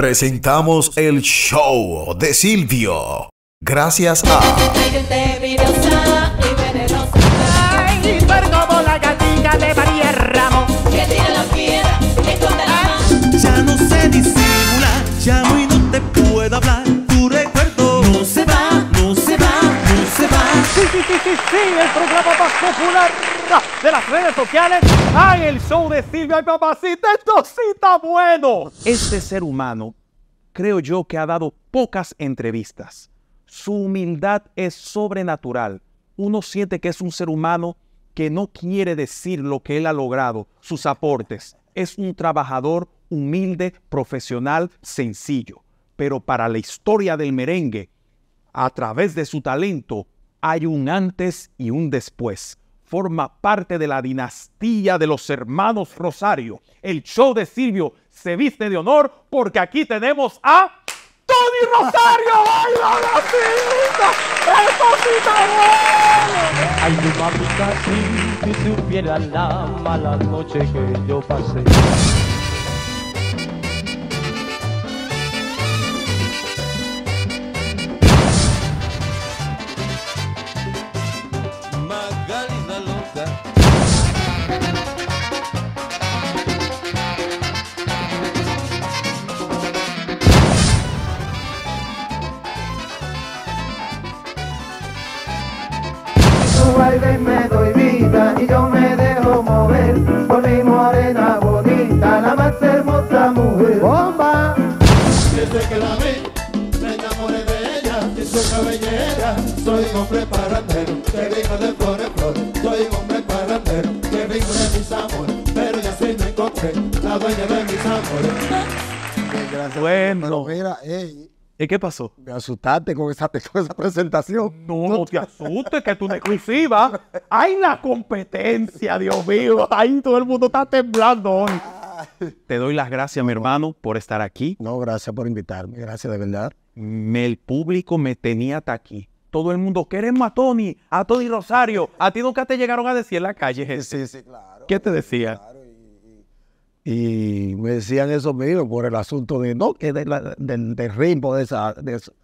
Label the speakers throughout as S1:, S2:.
S1: presentamos el show de Silvio. Gracias a. Y sí, el programa más popular ¡Ah! de las redes sociales. ¡Ay, el show de Silvia y papacita! ¡Esto sí está bueno! Este ser humano, creo yo que ha dado pocas entrevistas. Su humildad es sobrenatural. Uno siente que es un ser humano que no quiere decir lo que él ha logrado, sus aportes. Es un trabajador humilde, profesional, sencillo. Pero para la historia del merengue, a través de su talento, hay un antes y un después. Forma parte de la dinastía de los hermanos Rosario. El show de Silvio se viste de honor porque aquí tenemos a Tony Rosario. ¡Ay, la ¡Eso sí Ay, si supieran la mala noche que yo pasé.
S2: y yo me dejo mover por mi morena bonita, la más hermosa mujer. ¡Bomba! Desde que la vi, me enamoré de ella y su cabellera. Soy un hombre parrandero, que rico de flores, flores. Soy un hombre parrandero, que rico de mis
S1: amores. Pero ya sí me encontré, la dueña de mis amores. Bueno, mira, hey. ¿Y qué pasó? Me asustaste con esa, presentación. No, no te asustes, que es una exclusiva. ¡Ay, la competencia, Dios mío! ¡Ay, todo el mundo está temblando Te doy las gracias, mi hermano, por estar aquí. No, gracias por invitarme. Gracias, de verdad. el público me tenía hasta aquí. Todo el mundo, queremos a Tony, a Tony Rosario. A ti nunca te llegaron a decir en la calle. Gente? Sí, sí, claro. ¿Qué te decía? Claro.
S2: Y me decían eso mismo por el asunto de, no, que del, ritmo de esa, eso.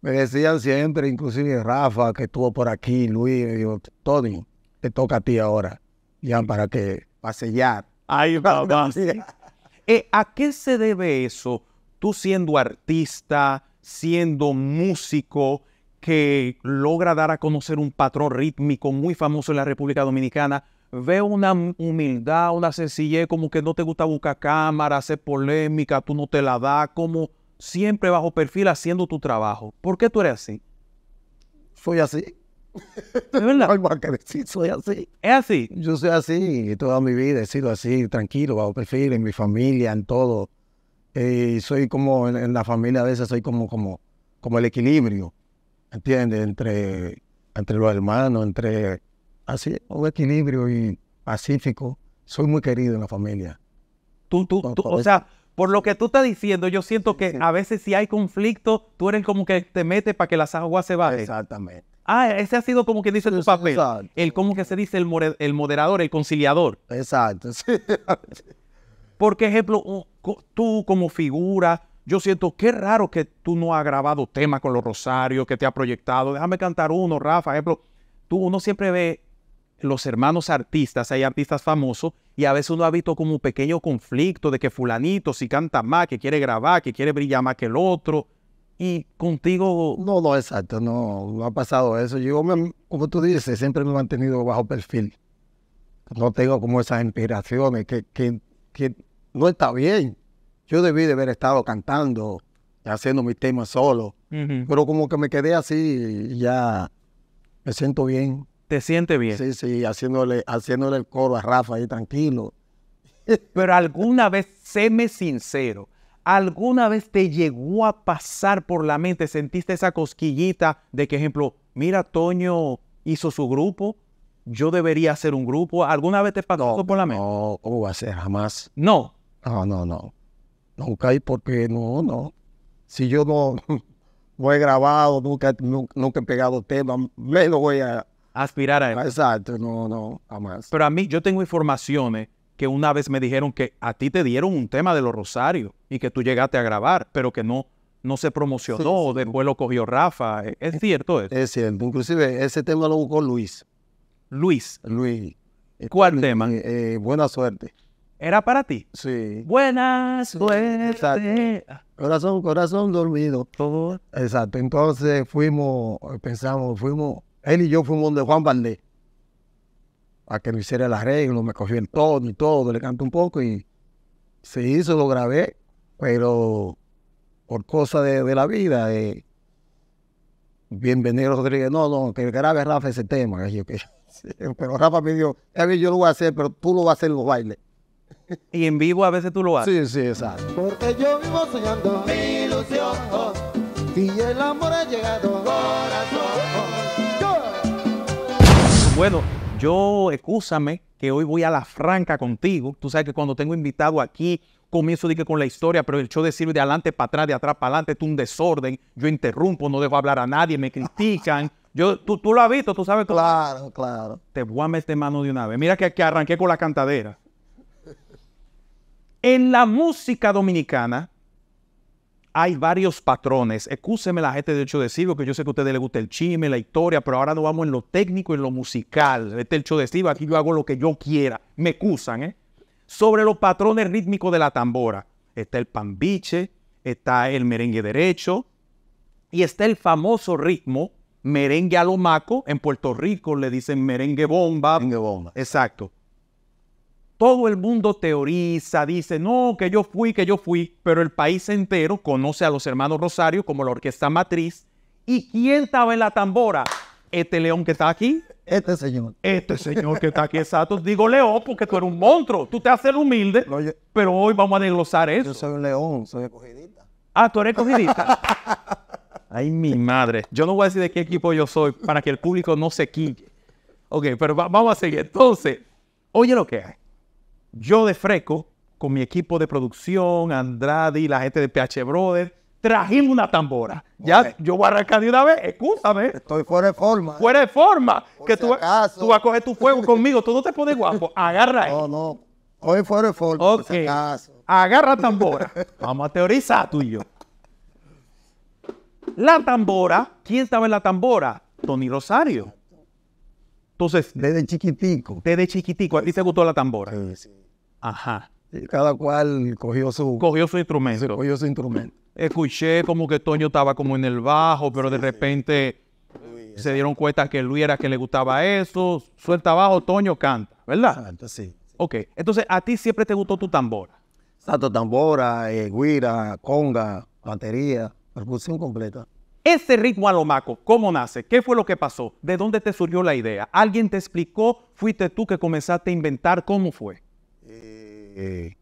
S2: Me decían siempre, inclusive Rafa, que estuvo por aquí, Luis, me dijo, Tony, te toca a ti ahora, ya para que,
S1: para sellar. Ay, eh, ¿A qué se debe eso? Tú siendo artista, siendo músico, que logra dar a conocer un patrón rítmico muy famoso en la República Dominicana, veo una humildad, una sencillez, como que no te gusta buscar cámara, hacer polémica, tú no te la das, como siempre bajo perfil haciendo tu trabajo. ¿Por qué tú eres así? Soy así. ¿Es verdad? que decir, soy así. ¿Es así? Yo soy
S2: así, toda mi vida he sido así, tranquilo, bajo perfil, en mi familia, en todo. Y eh, soy como, en, la familia a veces soy como, como, como el equilibrio, ¿entiendes? Entre, entre los hermanos, entre así, un equilibrio y pacífico. Soy muy querido en la familia. Tú, tú, tú o sea,
S1: por lo que tú estás diciendo, yo siento que a veces si hay conflicto, tú eres como que te metes para que las aguas se baje Exactamente. Ah, ese ha sido como que dice tu papel. El como que se dice el, el moderador, el conciliador. Exacto. Porque, ejemplo, tú como figura, yo siento que raro que tú no has grabado temas con los Rosarios, que te ha proyectado. Déjame cantar uno, Rafa. Ejemplo, tú uno siempre ve los hermanos artistas, hay artistas famosos, y a veces uno ha visto como un pequeño conflicto de que fulanito si canta más, que quiere grabar, que quiere brillar más que el otro, y contigo...
S2: No, no, exacto, no, ha pasado eso. Yo, como tú dices, siempre me he mantenido bajo perfil. No tengo como esas inspiraciones que, que, que no está bien. Yo debí de haber estado cantando, haciendo mis temas solo, pero como que me quedé así y ya me siento bien
S1: ¿Te siente bien?
S2: Sí, sí, haciéndole, haciéndole el coro a Rafa ahí tranquilo.
S1: Pero alguna vez, séme sincero, alguna vez te llegó a pasar por la mente, sentiste esa cosquillita de que, ejemplo, mira, Toño hizo su grupo, yo debería hacer un grupo. ¿Alguna vez te pasó por la mente? No, ¿cómo va a ser? Jamás. No.
S2: No, no, no. Nunca hay porque no, no. Si yo no, voy he grabado, nunca, nunca, he pegado tema,
S1: me lo voy a, aspirar a eso. Exacto, no, no, jamás. Pero a mí, yo tengo informaciones que una vez me dijeron que a ti te dieron un tema de los Rosarios y que tú llegaste a grabar, pero que no, no se promocionó, después lo cogió Rafa. ¿Es, cierto eso? Es cierto, inclusive ese tema lo buscó Luis. Luis. Luis. ¿Cuál este, tema? Eh, eh, buena
S2: suerte. ¿Era para ti? Sí. buenas suerte. Corazón, corazón dormido. Todo. Exacto. Entonces fuimos, pensamos, fuimos él y yo fuimos de Juan Valdés a que me hiciera el arreglo, me cogió el tono y todo, le canto un poco y se hizo, lo grabé, pero por cosa de, la vida, eh, bienvenido Rodríguez, no, no, que grabe Rafa ese tema. pero Rafa me dijo, yo lo voy a hacer, pero tú lo vas a hacer los
S1: bailes. Y en vivo a veces tú lo haces. Sí, sí, exacto.
S2: Porque yo vivo soñando mi ilusión, y el amor ha llegado corazón.
S1: Bueno, yo excúsame que hoy voy a la franca contigo. Tú sabes que cuando tengo invitado aquí, comienzo que con la historia, pero el show de sirve de adelante para atrás, de atrás para adelante, es un desorden. Yo interrumpo, no dejo hablar a nadie, me critican. Yo, tú, lo has visto, tú sabes. Claro, claro. Te voy a meter mano de una vez. Mira que, aquí arranqué con la cantadera. En la música dominicana, hay varios patrones. Excúseme la gente de hecho de que yo sé que a ustedes les gusta el chisme, la historia, pero ahora no vamos en lo técnico, en lo musical. Este el de aquí yo hago lo que yo quiera. Me excusan, ¿eh? Sobre los patrones rítmicos de la tambora. Está el pambiche, está el merengue derecho y está el famoso ritmo merengue a lo maco. En Puerto Rico le dicen merengue bomba. Merengue bomba. Exacto. Todo el mundo teoriza, dice, no, que yo fui, que yo fui, pero el país entero conoce a los hermanos Rosario como la orquesta matriz. ¿Y quién estaba en la tambora? Este león que está aquí. Este señor. Este señor que está aquí, exacto. Digo león porque tú eres un monstruo. Tú te haces el humilde, pero hoy vamos a desglosar eso. Yo soy un león, soy escogidita. Ah, tú eres escogidita. Ay, mi madre. Yo no voy a decir de qué equipo yo soy para que el público no se quille. Ok, pero vamos a seguir. Entonces, oye lo que hay yo de freco, con mi equipo de producción, Andrade y la gente de PH Brothers, trajimos una tambora. Ya, yo voy a arrancar de una vez, escúchame. Estoy fuera de forma. ¿eh? Fuera de forma. que tú, tú vas a coger tu fuego conmigo, tú no te pones guapo. Agarra No, no. Hoy fuera de forma, Ok. por si Agarra tambora. Vamos a teorizar tú y yo. La tambora, ¿quién estaba en la tambora? Tony Rosario. Entonces. Desde chiquitico. Desde chiquitico. ¿A ti te gustó la tambora? Sí, Ajá.
S2: cada cual cogió su. Cogió
S1: su instrumento. cogió su instrumento. Escuché como que Toño estaba como en el bajo, pero de repente se dieron cuenta que Luis era que le gustaba eso. Suelta bajo, Toño canta, ¿verdad? Canta, sí. Ok. Entonces, ¿a ti siempre te
S2: gustó tu tambora? Exacto, tambora, eh, guira, conga, batería, percusión completa.
S1: Ese ritmo alomaco, ¿cómo nace? ¿Qué fue lo que pasó? ¿De dónde te surgió la idea? ¿Alguien te explicó? ¿Fuiste tú que comenzaste a inventar? ¿Cómo fue?
S2: Eh,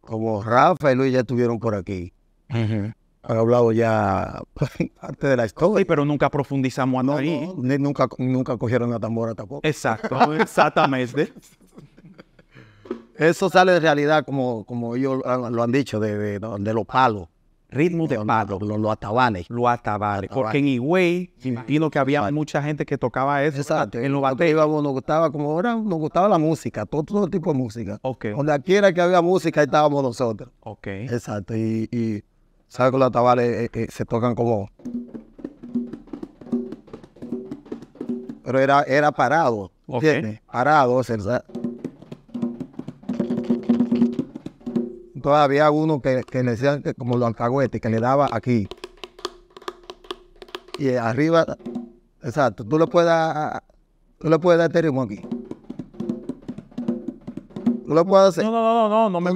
S2: como Rafa y Luis ya estuvieron por aquí, uh
S1: hablado ya parte de la historia. Sí, pero nunca profundizamos no, ahí. nunca, nunca cogieron la tambora tampoco. Exacto, exactamente.
S2: Eso sale de realidad, como, como ellos lo han dicho, de los palos ritmo de palo. Los lo Los atabales. Porque en Higüey, imagino que había mucha gente que tocaba eso. Exacto. En los íbamos, nos gustaba, como ahora nos gustaba la música, todo, tipo de música. Ok. Donde quiera que había música, ahí estábamos nosotros. Ok. Exacto. Y, y sabes que los atabales eh, eh, se tocan como. Pero era, era parado. ¿Entiendes? Parado, ¿sabes? todavía había uno que, que como los alcahuete que le daba aquí. Y arriba, exacto, tú le puedes dar, tú le puedes dar aquí. Tú
S1: lo puedes hacer. No, no, no, no, no me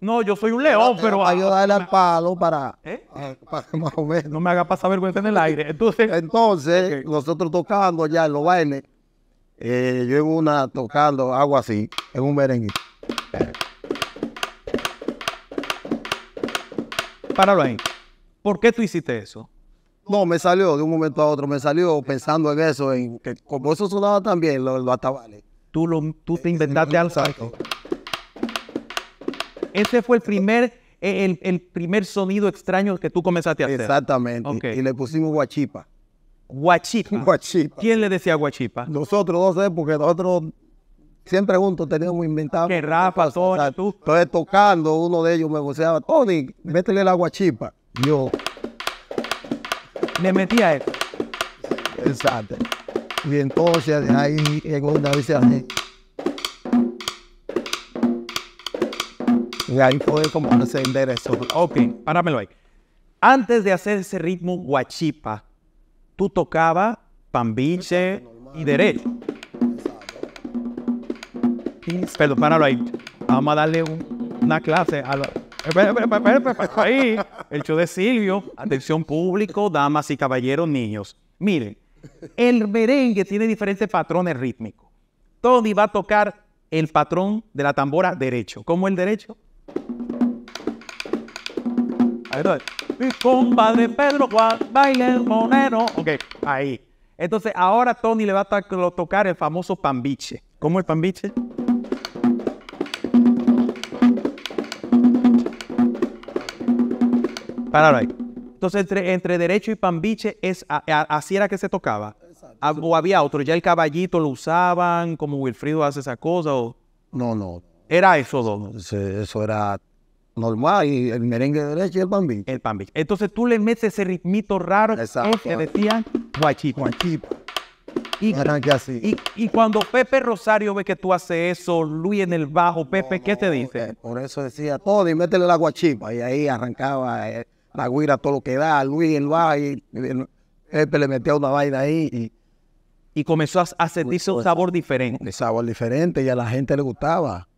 S1: no yo soy un león, pero. Ah, Ayudarle al palo para. ¿Eh? eh más o menos. No me haga pasar vergüenza en el aire. Entonces. Entonces, nosotros
S2: tocando ya en los bailes, eh, yo en una tocando algo así, en un merengue. páralo
S1: ahí. ¿Por qué tú hiciste eso?
S2: No, me salió de un momento a otro, me salió pensando en eso,
S1: en que como eso sonaba también, lo lo atabales. Tú, lo, tú te inventaste algo. Ese fue el primer, eh, el, primer sonido extraño que tú comenzaste a hacer. Exactamente. Y le pusimos guachipa. Guachipa. Guachipa. ¿Quién le decía guachipa?
S2: Nosotros, no sé, porque nosotros Siempre juntos teníamos inventado. Que Rafa, Tony, tú. Entonces tocando, uno de ellos me voceaba, Tony, métele la guachipa. Yo. Me metí a él. Exacto. Y entonces ahí llegó una vez ahí
S1: Y ahí fue como eso. eso. Ok, páramelo ahí. Antes de hacer ese ritmo guachipa, tú tocabas pambiche y derecho. Perdón, páralo ahí. Vamos a darle una clase a la, ahí, el show de Silvio, atención público, damas y caballeros, niños. Miren, el merengue tiene diferentes patrones rítmicos. Tony va a tocar el patrón de la tambora derecho. ¿Cómo el derecho? Ahí Mi compadre Pedro Juan, baile monero. Ok, ahí. Entonces ahora Tony le va a tocar el famoso pambiche. ¿Cómo el pambiche? Entonces, entre, entre derecho y pambiche, es, así era que se tocaba. Ah, o había otro, ya el caballito lo usaban, como Wilfrido hace esa cosa. O... No, no. Era eso, Eso, era normal, y el merengue derecho y el pambiche. El pambiche. Entonces tú le metes ese ritmito raro eh, que decían guachipa. Guachipa. Y, y, cuando Pepe Rosario ve que tú haces eso, Luis en el bajo, Pepe, ¿qué te dice? Eh, por eso decía todo
S2: y métele la guachipa. Y ahí arrancaba. Eh, la guira todo lo que da, Luis el él él le metía una vaina ahí
S1: y, y comenzó a sentirse pues, pues, un
S2: sabor diferente. Un sabor diferente y a la gente le gustaba.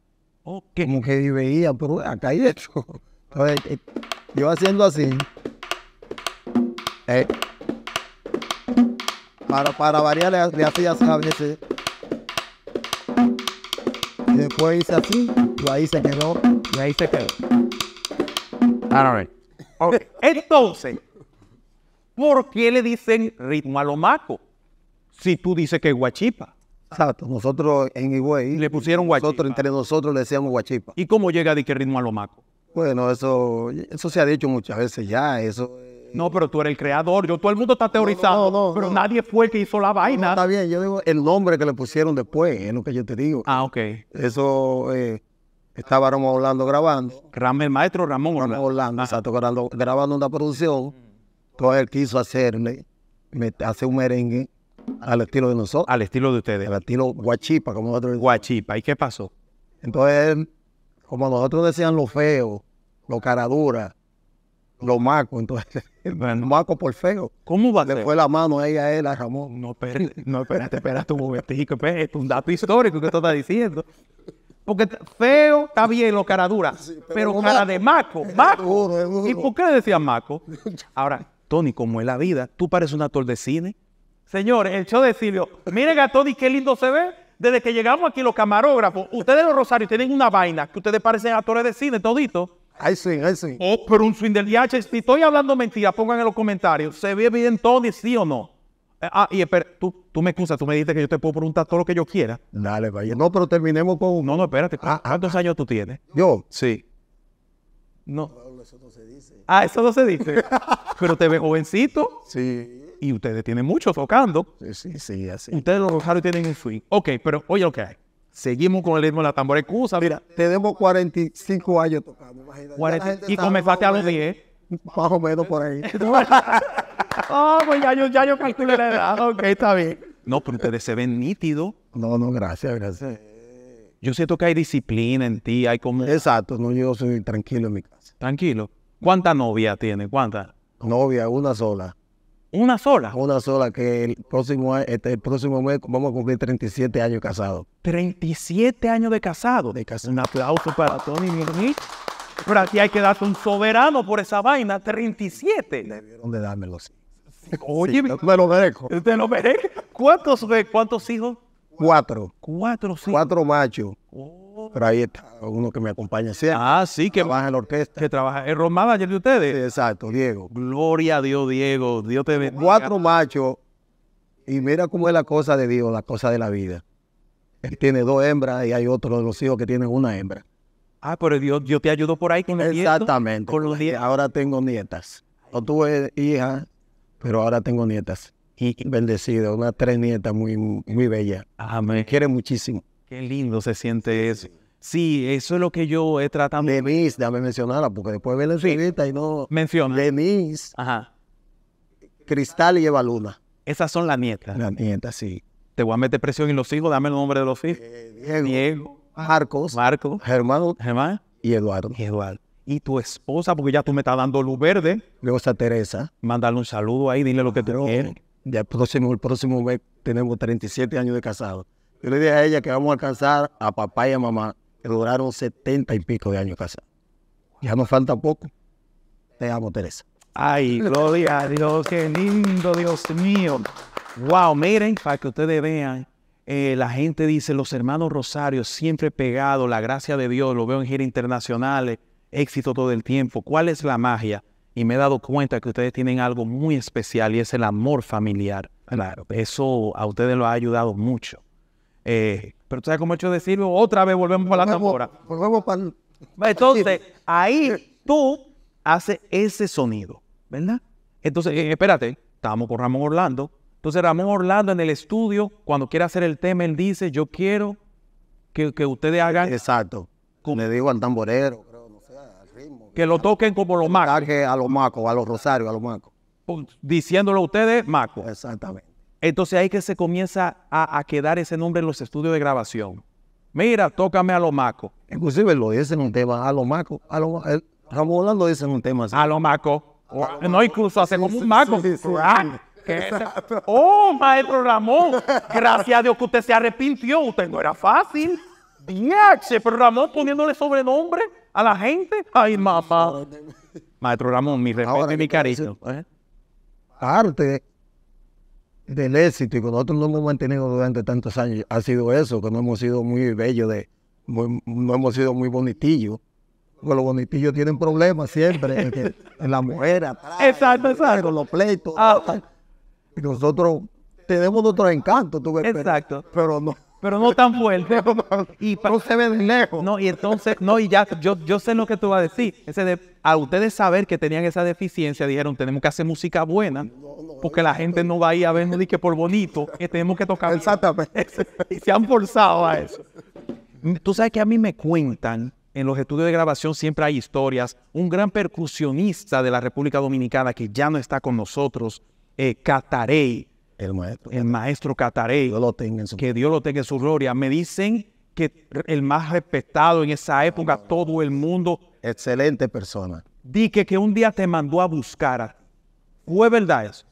S2: Okay. Como que veía, pero acá hay eso Entonces, eh, yo haciendo así. Eh, para, para variar, le, hacía así a Y después hice así, y ahí se quedó. Y ahí se quedó.
S1: All right. Entonces, ¿por qué le dicen ritmo a lo maco? Si tú dices que es guachipa. Exacto. Nosotros en Higüey. Le pusieron guachipa. Nosotros, entre nosotros le decíamos guachipa. ¿Y cómo llega de qué ritmo a lo maco? Bueno, eso, eso se ha dicho muchas veces ya. Eso. No, pero tú eres el creador. Yo, todo el mundo está teorizado, pero nadie fue el que hizo la vaina. está bien, yo digo el nombre que le pusieron después, es lo que yo te digo. Ah, ok. Eso. Eh,
S2: estaba Ramón Orlando grabando. Ramón, el maestro Ramón Orlando. Orlando, ah. exacto, grabando, una producción. Entonces él quiso hacerle, hacer un merengue al estilo de nosotros. Al estilo de ustedes. Al estilo guachipa, como nosotros decimos. Guachipa, ¿y qué pasó? Entonces como nosotros decían lo feo, lo caradura, lo maco,
S1: entonces, maco por feo. ¿Cómo va a Le fue la mano ahí a él, a Ramón. No, espérate, no, espérate, espérate un es espérate, un dato histórico que tú estás diciendo. Porque feo está bien lo cara dura, pero, cara de maco, maco. ¿Y por qué le decían maco? Ahora, Tony, como es la vida, tú pareces un actor de cine. Señores, el show de Silvio, miren a Tony qué lindo se ve. Desde que llegamos aquí los camarógrafos, ustedes los rosarios tienen una vaina que ustedes parecen actores de cine todito. Ahí sí, ahí sí. Oh, pero un swing del DH. Si estoy hablando mentira, pongan en los comentarios. ¿Se ve bien Tony, sí o no? Eh, ah, y espera, tú, me excusas, tú me dices que yo te puedo preguntar todo lo que yo quiera. Dale, vaya. No, pero terminemos con. No, no, espérate. Ah, ah. ¿Cuántos años tú tienes? Yo. Sí. No. Eso no se dice. Ah, eso no se dice. pero te ve jovencito. Sí. Y ustedes tienen mucho tocando. Sí, sí, sí, así. Ustedes los rosarios tienen un swing. Ok, pero oye lo que hay. Seguimos con el ritmo de la tambora. Excusa. Mira,
S2: tenemos 45 años tocando.
S1: Imagínate. 40, y comenzaste a los 10. Más o menos
S2: por ahí.
S1: Ah, pues ya yo, ya yo calculé la edad. Ok, está bien. No, pero ustedes se ven nítidos. No, no, gracias, gracias. Yo siento que hay disciplina en ti, hay como... Exacto, no, yo soy tranquilo en mi casa. Tranquilo. ¿Cuántas novias tiene?
S2: ¿Cuántas? Novia, una sola. ¿Una sola? Una sola, que el próximo, este,
S1: próximo mes vamos a cumplir 37 años casados. 37 años de casado. De casado. Un aplauso para Tony Pero aquí hay que darte un soberano por esa vaina, 37. Debieron
S2: de dármelo, sí. Oye, me lo merezco.
S1: lo merezco. ¿Cuántos,
S2: hijos? Cuatro. Cuatro, Cuatro machos.
S1: Oh. Pero ahí está uno que me acompaña siempre. Ah, sí, que trabaja en la orquesta. Que trabaja en Román ayer de ustedes. exacto, Diego. Gloria a Dios, Diego. Dios te bendiga. Cuatro machos. Y mira cómo es
S2: la cosa de Dios, la cosa de la vida. Él tiene dos hembras y hay otro de los hijos que tiene una hembra. Ah, pero Dios, yo te ayudó por ahí con Exactamente. Los Ahora tengo nietas. No tuve hija, pero ahora tengo nietas. Y unas tres nietas
S1: muy, muy bellas.
S2: Me quiere muchísimo.
S1: Qué lindo se siente eso. Sí,
S2: eso es lo que yo he tratado. Denise, déjame mencionarla, porque después ve la entrevista y no. Menciona.
S1: Denise. Ajá. Cristal y Eva Luna. Esas son las nietas. Las nietas, sí. Te voy a meter presión en los hijos, dame el nombre de los hijos. Eh, Diego, Diego. Marcos. Marcos. Germán. Y Eduardo. Y Eduardo y tu esposa, porque ya tú me estás dando luz verde. a Teresa. Mándale un saludo ahí, dile lo que te digo Ya el próximo, el próximo mes
S2: tenemos 37 años de casado. Yo le dije a ella que vamos a alcanzar a papá y a mamá, que duraron 70 y pico de años casados. Ya nos falta poco. Te
S1: amo, Teresa. Ay, gloria a Dios, qué lindo, Dios mío. Wow, miren, para que ustedes vean, eh, la gente dice, los hermanos Rosario siempre pegados, la gracia de Dios, lo veo en giras internacionales éxito todo el tiempo, cuál es la magia. Y me he dado cuenta que ustedes tienen algo muy especial y es el amor familiar. Claro, eso a ustedes lo ha ayudado mucho. Eh, pero tú sabes cómo he hecho decirlo, otra vez volvemos a la tambora. Volvemos para Entonces, ahí tú haces ese sonido, ¿verdad? Entonces, eh, espérate, estábamos con Ramón Orlando. Entonces, Ramón Orlando en el estudio, cuando quiere hacer el tema, él dice, yo quiero que, ustedes hagan... Exacto. Le digo al tamborero que lo toquen como los macos. A los macos, a los rosarios, a los macos. Diciéndolo a ustedes, macos. Exactamente. Entonces ahí que se comienza a, quedar ese nombre en los estudios de grabación. Mira, tócame a los macos. Inclusive lo dicen un tema, a los macos. A lo, Ramón lo dice en un tema así. A los macos. no, incluso hace como un maco. Ah, oh, maestro Ramón, gracias a Dios que usted se arrepintió. Usted no era fácil. Diache, pero Ramón poniéndole sobrenombre a la gente. Ay, mamá. Maestro Ramón, mi respeto y mi cariño. Pues.
S2: Arte del éxito y que nosotros no hemos mantenido durante tantos años ha sido eso, que no hemos sido muy bellos, de, no hemos sido muy bonitillos. Porque los bonitillos tienen problemas siempre, en, la mujer, atrás, exacto, los pleitos. Ah. y nosotros tenemos nuestro encanto,
S1: tú ves, exacto. pero no pero no tan fuerte. No, y se ve de lejos. No, y entonces, no, y ya, yo, yo sé lo que tú vas a decir. Ese a ustedes saber que tenían esa deficiencia, dijeron, tenemos que hacer música buena, porque la gente no va a ir a vernos que por bonito, que tenemos que tocar. Exactamente. y se han forzado a eso. Tú sabes que a mí me cuentan, en los estudios de grabación siempre hay historias, un gran percusionista de la República Dominicana que ya no está con nosotros, eh, el maestro. El maestro Cataré. lo Que Dios lo tenga en su gloria. Me dicen que el más respetado en esa época, todo el mundo. Excelente persona. dice que, un día te mandó a buscar. ¿Fue verdad eso?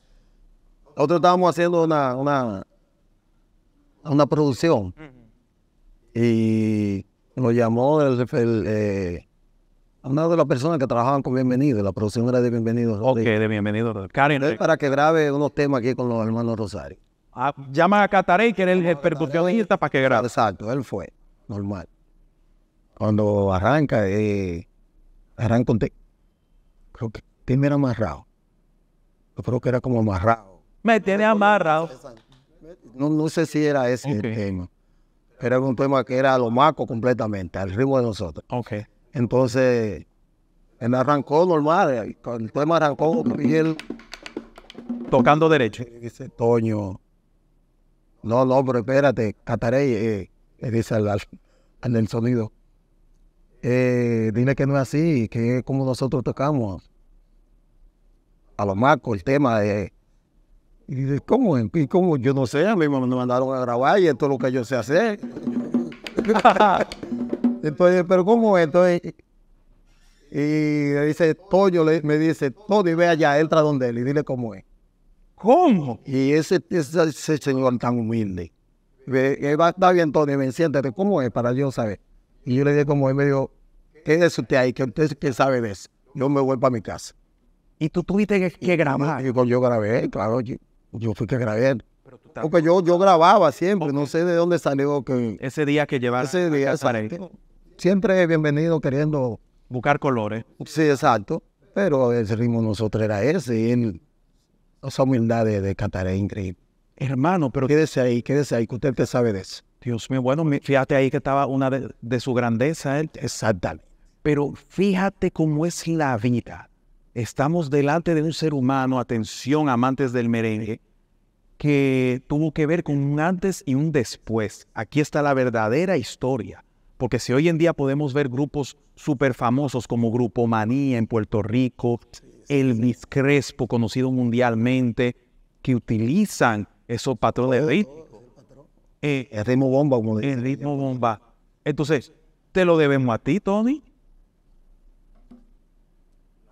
S1: Nosotros estábamos haciendo una, una,
S2: una producción y nos llamó el, eh, una de las personas que trabajaban con Bienvenido, la producción era de Bienvenido.
S1: de Bienvenido. Eh,
S2: para que grabe unos temas aquí con los hermanos Rosario. Ah, llama a
S1: Cataré que era el, percusionista, para que grabe. Exacto, él fue, normal.
S2: Cuando arranca, eh, arranca un tema. Creo que tema era amarrado. Yo creo que era como amarrado.
S1: Me tiene amarrado.
S2: No, sé si era ese el tema. Era un tema que era lo maco completamente, al ritmo de nosotros. Ok. Entonces, él arrancó normal, eh, el tema arrancó y
S1: Tocando derecho. Dice, Toño,
S2: no, no, pero espérate, cataré, eh, le dice al, al, sonido. Eh, dile que no es así, que es como nosotros tocamos. A lo marco el tema de... Y dice, ¿cómo? cómo? Yo no sé, a mí me mandaron a grabar y esto es lo que yo sé hacer. Entonces, pero ¿cómo es? y dice, Toño me dice, Tony, ve allá, entra donde él y dile cómo es. ¿Cómo? Y ese, ese, señor tan humilde. está bien, Tony, ven, siéntate, ¿cómo es? Para Dios saber. Y yo le dije cómo es, me dijo, ¿qué es usted ahí? que usted, sabe de eso? Yo me voy para mi casa. ¿Y tú tuviste que, grabar? Yo, yo grabé, claro, yo, fui que grabé. Porque yo, yo grababa siempre, no sé de dónde salió que...
S1: Ese día que llevaba. Ese día,
S2: siempre bienvenido queriendo... Buscar colores. Sí, exacto. Pero el ritmo nosotros era ese y esa humildad de, de es increíble. Hermano, pero... Quédese ahí,
S1: quédese ahí, que usted te sabe de eso. Dios mío, bueno, fíjate ahí que estaba una de, su grandeza. Exactamente. Pero fíjate cómo es la vida. Estamos delante de un ser humano, atención, amantes del merengue, que tuvo que ver con un antes y un después. Aquí está la verdadera historia. Porque si hoy en día podemos ver grupos súper famosos como Grupo Manía en Puerto Rico, el Elvis Crespo, conocido mundialmente, que utilizan esos patrones de eh, el ritmo bomba, como dice. El ritmo bomba. Entonces, ¿te lo debemos a ti, Tony?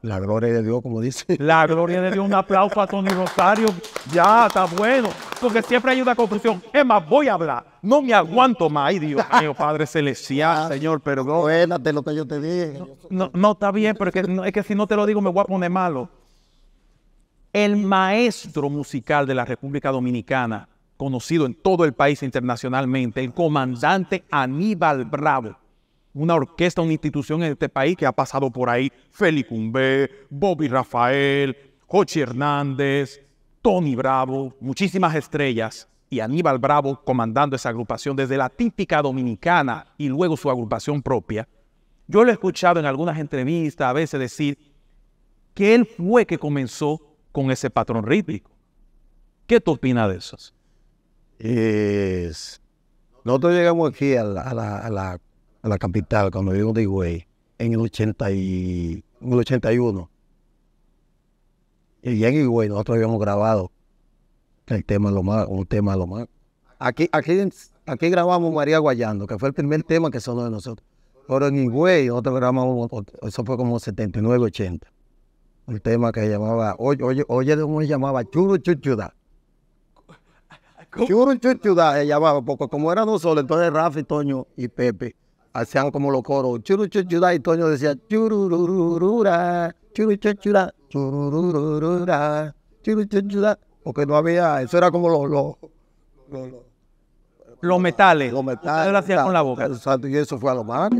S1: La gloria de Dios, como dice. La gloria de Dios. Un aplauso a Tony Rosario. Ya, está bueno porque siempre hay una confusión. Es más, voy a hablar. No me aguanto más. Ay, Dios mío, Padre Celestial, ah, Señor, Pero perdón. de lo que yo te dije. No, está bien, pero es que, si no te lo digo me voy a poner malo. El maestro musical de la República Dominicana, conocido en todo el país internacionalmente, el comandante Aníbal Bravo, una orquesta, una institución en este país que ha pasado por ahí, Félix Cumbé, Bobby Rafael, Jochi Hernández, Tony Bravo, muchísimas estrellas y Aníbal Bravo comandando esa agrupación desde la típica dominicana y luego su agrupación propia. Yo lo he escuchado en algunas entrevistas a veces decir que él fue que comenzó con ese patrón rítmico. ¿Qué tú opinas de eso?
S2: Es... Nosotros llegamos aquí a la, capital, cuando yo digo, en en el 81. Y en Higüey nosotros habíamos grabado el tema lo más, un tema lo más. Aquí, aquí, aquí grabamos María Guayando, que fue el primer tema que sonó de nosotros. Pero en Higüey nosotros grabamos, eso fue como 79, 80. Un tema que llamaba, oye, oye, oye, ¿cómo se llamaba? Churu Chuchuda. Churu Chuchuda se llamaba, porque como éramos solo entonces Rafa y Toño y Pepe hacían como los coros. Churu Chuchuda y Toño decía, churururura, churu Chuchuda porque no había, eso era como los, los, los, los, los metales. Los metales. Lo hacía con la boca. Exacto, y eso fue a lo más.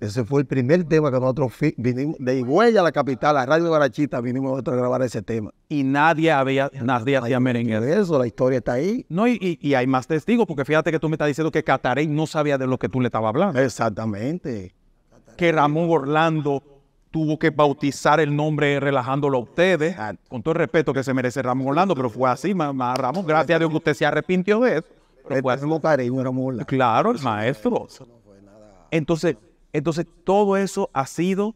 S2: Ese fue el primer tema que nosotros vinimos de Higüeya a la capital, a Radio Barachita, vinimos nosotros a grabar ese tema.
S1: Y nadie había, nadie hacía merengue. Eso, la historia está ahí. No, y, hay más testigos, porque fíjate que tú me estás diciendo que Catarín no sabía de lo que tú le estabas hablando. Exactamente. Que Ramón Orlando tuvo que bautizar el nombre relajándolo a ustedes, con todo el respeto que se merece Ramón Orlando, pero fue así, mamá Ramón, gracias a Dios que usted se arrepintió de eso. Pero fue Ramón Claro, el maestro. Entonces, entonces, todo eso ha sido,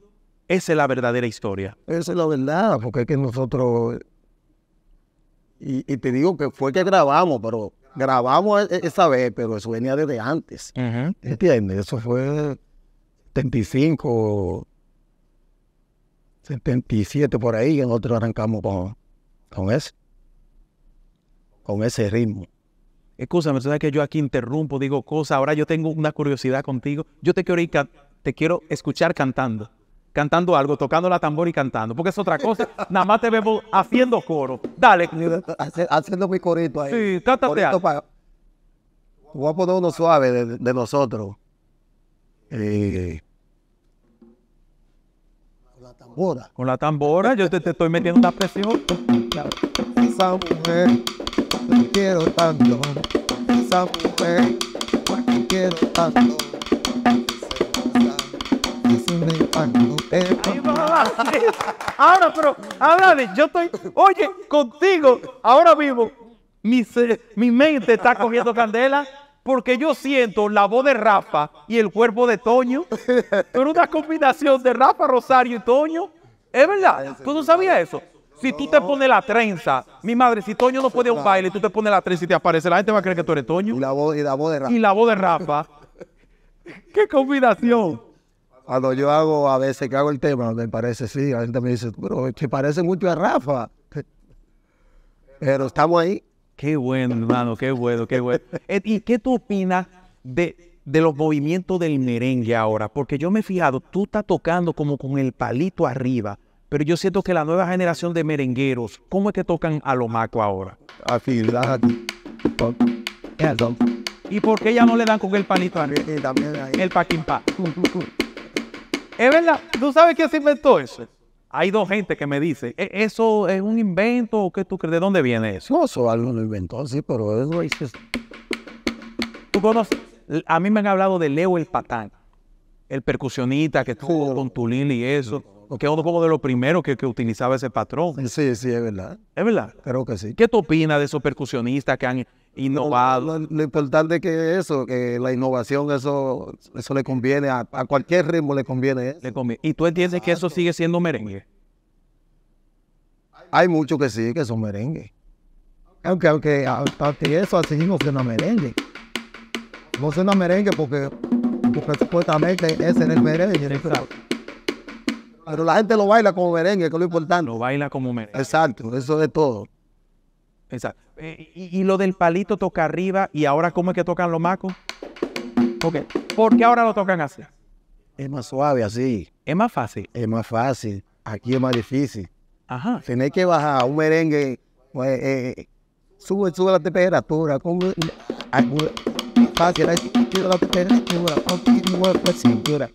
S1: esa es la verdadera historia.
S2: Esa es la verdad, porque es que nosotros, y, te digo que fue que grabamos, pero grabamos e, e, esa vez, pero eso venía desde antes. ¿Entiendes? Eso fue 75, 77 por ahí, y nosotros arrancamos con, con con ese ritmo.
S1: Escúchame, sabes que yo aquí interrumpo, digo cosas, ahora yo tengo una curiosidad contigo. Yo te quiero, te quiero escuchar cantando, cantando algo, tocando la tambor y cantando, porque es otra cosa. Nada más te vemos haciendo coro. Dale.
S2: Haciendo mi corito ahí. Sí, cántate algo. Voy a poner uno suave
S1: de, nosotros.
S2: Eh.
S1: Con la tambora. Con la tambora, yo te, estoy metiendo una presión
S2: te quiero tanto,
S1: esa mujer,
S2: te quiero tanto. Eh,
S1: ahora, pero, ahora yo estoy, oye, contigo, ahora vivo, mi, mi mente está cogiendo candela porque yo siento la voz de Rafa y el cuerpo de Toño, pero una combinación de Rafa, Rosario y Toño, es verdad, ¿tú no sabías eso? Si tú te pones la trenza, mi madre, si Toño no puede un baile, tú te pones la trenza y te aparece, la gente va a creer que tú eres Toño. Y la voz, de Rafa. Y la voz de Rafa. ¡Qué combinación!
S2: Cuando yo hago, a veces que hago el tema, me parece, sí, la gente me dice, pero te parece mucho a Rafa.
S1: Pero estamos ahí. Qué bueno, hermano, qué bueno, qué bueno. Eh, ¿Y qué tú opinas de, de los movimientos del merengue ahora? Porque yo me he fijado, tú estás tocando como con el palito arriba pero yo siento que la nueva generación de merengueros, ¿cómo es que tocan a lo maco ahora? ¿Y por qué ya no le dan con el panito? a El paquimpa. es verdad, ¿tú sabes quién se inventó eso? Hay dos gente que me dice, e, ¿eso es un invento o qué tú crees? ¿De dónde viene eso? No, eso algo lo inventó, sí, pero eso es... Tú conoces, a mí me han hablado de Leo el Patán, el percusionista que estuvo con Tulil y eso. Porque fue uno de los primeros que, utilizaba ese patrón. Sí, sí, es verdad. Es verdad. Creo que sí. ¿Qué tú opinas de esos percusionistas que han innovado?
S2: Lo, importante es que eso, que la innovación, eso, eso le conviene, a, cualquier ritmo le conviene, eso. le ¿Y tú entiendes que eso sigue siendo merengue? Hay muchos que sí, que son merengue. Aunque, aunque, aunque eso así no merengue. No suena merengue porque, supuestamente ese no el merengue.
S1: Pero la gente lo baila como merengue, que es lo importante. Lo baila como merengue. Exacto, eso es todo. Exacto. Eh, y, lo del palito toca arriba, y ahora, ¿cómo es que tocan los macos? Ok. ¿Por qué ahora lo tocan así? Es más suave así. Es más fácil. Es
S2: más fácil. Aquí es más difícil. Ajá. Tienes que bajar un merengue, pues, eh, eh, sube, sube la temperatura. Con, fácil, la temperatura,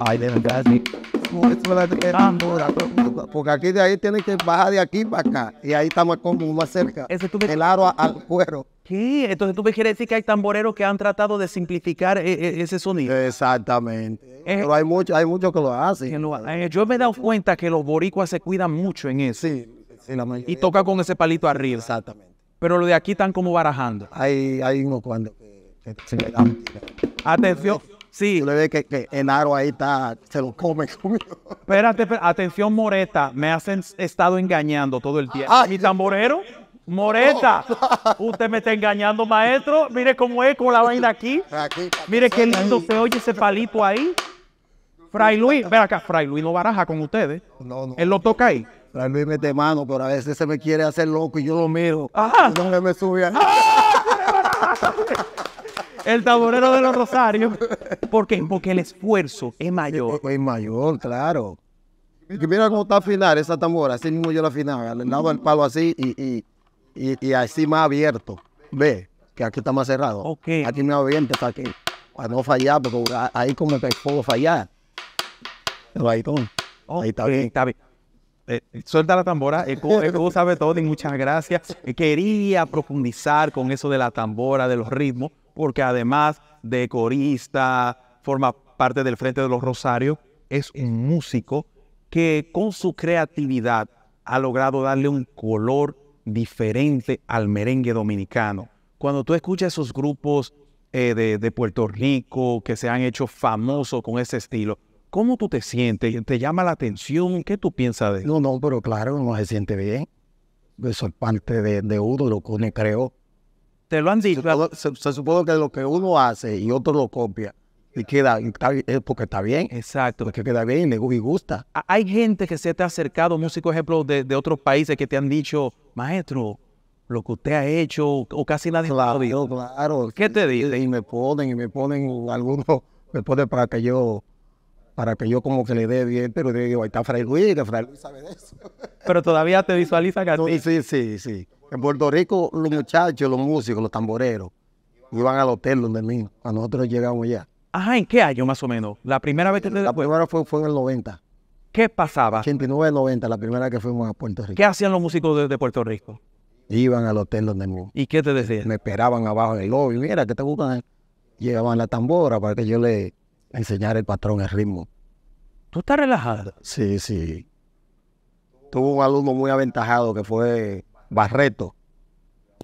S2: Ay, de verdad, porque aquí de ahí tienen que bajar de aquí para acá. Y ahí estamos como más
S1: cerca. El aro al cuero. ¿Qué? Entonces tú me quieres decir que hay tamboreros que han tratado de simplificar e, e, ese sonido. Exactamente. Eh, Pero hay muchos hay mucho que lo hacen. Eh, yo me he dado cuenta que los boricuas se cuidan mucho en eso. Sí, Y toca con ese palito arriba. Exactamente. Pero lo de aquí están como barajando.
S2: Hay, hay unos cuando. se
S1: Atención. Sí. Tú le ves que, Enaro ahí está, se lo come. Espérate, atención Moreta, me has estado engañando todo el tiempo. Ah, ¿Mi tamborero? Moreta, usted me está engañando, maestro. Mire cómo es con la vaina aquí. Mire qué lindo se oye ese palito ahí. Fray Luis, ven acá, Fray Luis no baraja con ustedes. No, no. Él lo toca ahí. Fray Luis mete mano, pero a veces se me quiere hacer loco y yo lo miro. Ajá. no me sube ah, el tamborero de los rosarios. ¿Por qué? Porque el esfuerzo es mayor. Es mayor, claro.
S2: mira cómo está afinar esa tambora, así mismo yo la afinaba, Le daba el palo así y, y, así más abierto. Ve, que aquí está más cerrado. Ok. Aquí me abierto está aquí.
S1: Para no fallar, porque ahí como que puedo fallar. El baitón. ahí está bien. Está bien. Eh, suelta la tambora, Tú sabes sabe todo y muchas gracias. Eh, quería profundizar con eso de la tambora, de los ritmos, porque además de corista, forma parte del Frente de los Rosarios, es un músico que con su creatividad ha logrado darle un color diferente al merengue dominicano. Cuando tú escuchas esos grupos eh, de, Puerto Rico que se han hecho famosos con ese estilo, ¿cómo tú te sientes? ¿Te llama la atención? ¿Qué tú piensas de eso?
S2: No, no, pero claro, no se siente bien. Eso es parte de, de lo que uno creó te lo han dicho. Se, supone que lo que uno hace y otro
S1: lo copia. Y queda, es eh, porque está bien. Exacto. Porque queda bien y gusta. Hay gente que se te ha acercado, músicos, ejemplo, de, de otros países que te han dicho, maestro, lo que usted ha hecho, o casi nadie claro, Claro, ¿Qué te dice Y me ponen, y me
S2: ponen algunos, me ponen para que yo para que yo como que le dé bien, pero digo, ahí está Fray Luis, que Fray Luis sabe de eso.
S1: Pero todavía te visualiza que no, Sí, sí, sí. En
S2: Puerto Rico, los muchachos, los músicos, los tamboreros, iban al hotel donde mí. A nosotros llegamos ya.
S1: Ajá, ¿en qué año más o menos? La primera vez que te... La primera fue, fue en el 90.
S2: ¿Qué pasaba? 89, 90, la primera que fuimos a Puerto Rico. ¿Qué hacían los músicos desde Puerto Rico? Iban al hotel donde mí.
S1: ¿Y qué te decían?
S2: Me esperaban abajo en el lobby. Mira, ¿qué te buscan? Llegaban la tambora para que yo le enseñar el patrón, el ritmo. ¿Tú estás relajada Sí, sí. Tuvo un alumno muy aventajado que fue Barreto,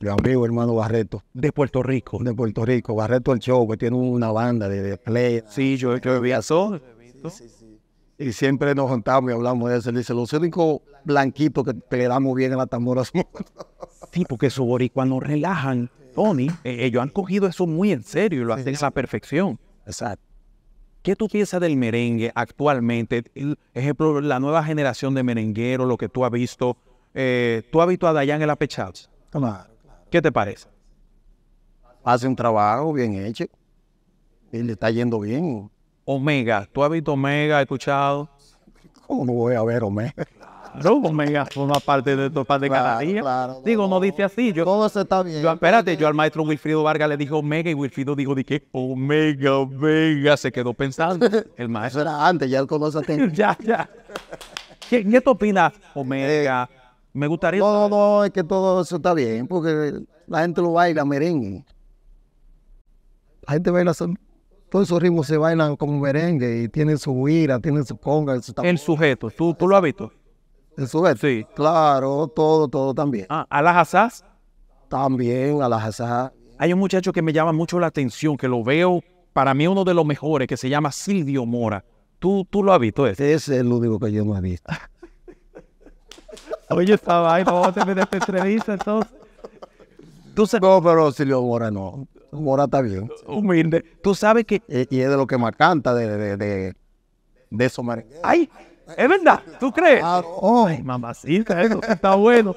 S2: mi amigo hermano Barreto. De Puerto Rico. De Puerto Rico. Barreto el show, que pues, tiene una banda de, play. Sí, yo yo solo. Y siempre nos juntamos y hablamos de eso. dice, los únicos blanquitos que damos bien en la tambora son... Sí,
S1: porque esos cuando relajan, Tony, eh, ellos han cogido eso muy en serio y lo hacen a perfección. Exacto. ¿Qué tú piensas del merengue actualmente? ejemplo, la nueva generación de merengueros, lo que tú has visto. Eh, ¿Tú has visto a Dayan en la Claro, ¿Qué te parece? Hace un trabajo bien hecho. Y le está yendo bien. Omega, ¿tú has visto Omega, escuchado? ¿Cómo no voy a ver Omega? no Omega, forma parte de tu pan de cada día. Digo, no, dice así. Yo, todo se está bien. Yo, espérate, yo al maestro Wilfrido Vargas le dije Omega y Wilfrido dijo de qué Omega, Omega. Se quedó pensando. El maestro. Eso era antes, ya él conoce a Ya, ya. ¿Qué, ¿Qué te opinas, Omega? Me gustaría. Todo, es que todo eso está
S2: bien, porque la gente lo baila merengue. La gente baila son todos esos ritmos se bailan como merengue y tienen su ira, tienen su conga. el sujeto,
S1: ¿tú, tú lo has visto? El vez? Sí. Claro, todo, todo también. Ah, ¿A las asas? También, a las asas. Hay un muchacho que me llama mucho la atención, que lo veo, para mí uno de los mejores, que se llama Silvio Mora. ¿Tú, tú lo has visto
S2: ese? Ese es el único que yo no he visto.
S1: Oye, estaba ahí, no, a esta entrevista, entonces.
S2: ¿Tú no, pero Silvio Mora no. Mora está bien. Humilde. Tú
S1: sabes que... Y, es de lo que más canta, de, de, de, ¡Ay! ¿Es verdad? ¿Tú crees? Ay, mamacita, eso está bueno.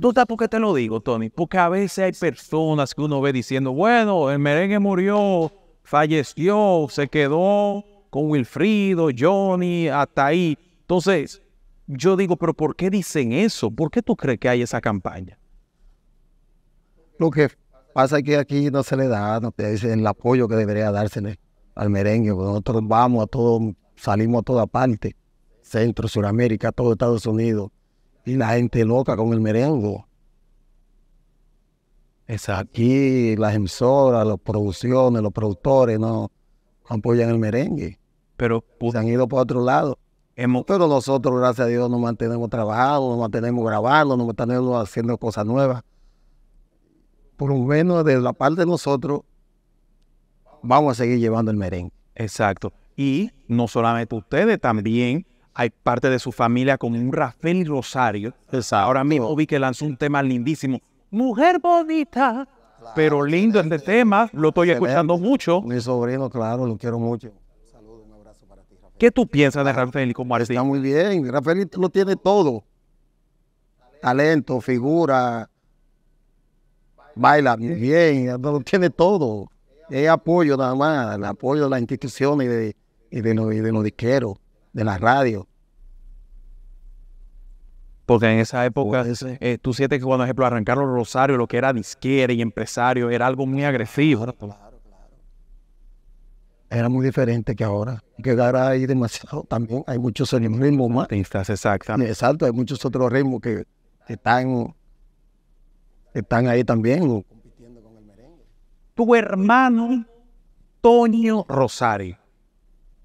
S1: ¿Tú sabes por qué te lo digo, Tony? Porque a veces hay personas que uno ve diciendo, bueno, el merengue murió, falleció, se quedó con Wilfrido, Johnny, hasta ahí. Entonces, yo digo, pero ¿por qué dicen eso? ¿Por qué tú crees que hay esa campaña?
S2: Lo que pasa es que aquí no se le da no el apoyo que debería darse al merengue. Nosotros vamos a todo, salimos a toda parte. Centro, Suramérica, todo Estados Unidos. Y la gente loca con el merengue. Exacto. Aquí las emisoras, las producciones, los productores no apoyan el merengue. Pero se han ido para otro lado. Pero nosotros, gracias a Dios, nos mantenemos trabajando, nos mantenemos grabando, nos mantenemos haciendo cosas nuevas. Por lo menos de la parte de nosotros, vamos a seguir
S1: llevando el merengue. Exacto. Y no solamente ustedes, también hay parte de su familia con un Rafael Rosario. Exacto. Ahora mismo vi que lanzó un tema lindísimo. Mujer bonita. pero lindo este tema, lo estoy escuchando mucho. Mi sobrino, claro, lo quiero mucho. Saludos, un abrazo para ti, ¿Qué tú piensas de Rafael como artista? Está muy bien,
S2: Rafael lo tiene todo. Talento, figura, baila muy bien lo tiene todo. Es apoyo nada más, el apoyo de la institución y de, de, los, y de los disqueros de la radio.
S1: Porque en esa época, eh, tú sientes que, cuando, por ejemplo, arrancaron Rosario, lo que era disquera y empresario, era algo muy agresivo. Claro, claro,
S2: Era muy diferente que ahora. Que ahí demasiado, también hay muchos ritmos más.
S1: Exactamente.
S2: Exacto, hay muchos otros ritmos que están,
S1: están ahí también. Tu hermano, Tonio Rosario,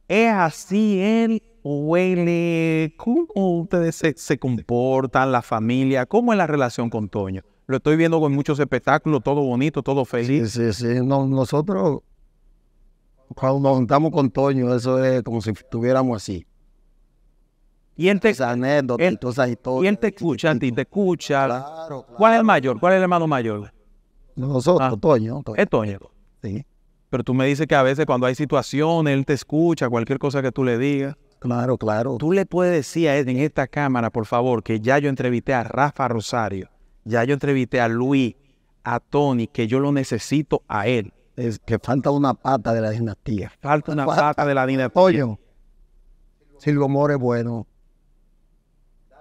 S1: ¿es así él huele, cómo ustedes se, se, comportan, la familia, cómo es la relación con Toño. Lo estoy viendo con muchos espectáculos, todo bonito, todo feliz. Sí, sí, sí. nosotros,
S2: cuando nos juntamos con Toño, eso es como si estuviéramos así. Y
S1: él te, te escucha, a ti te escucha. ¿Cuál es el mayor? ¿Cuál es el hermano mayor? Nosotros, ah. Toño, Toño. Es Toño. Sí. Pero tú me dices que a veces cuando hay situaciones, él te escucha, cualquier cosa que tú le digas. Claro, claro. Tú le puedes decir a él en esta cámara, por favor, que ya yo entrevisté a Rafa Rosario, ya yo entrevisté a Luis, a Tony, que yo lo necesito a él.
S2: Es que falta una pata de la dinastía. Falta una pata de la dinastía. Oye, Silvio More es bueno.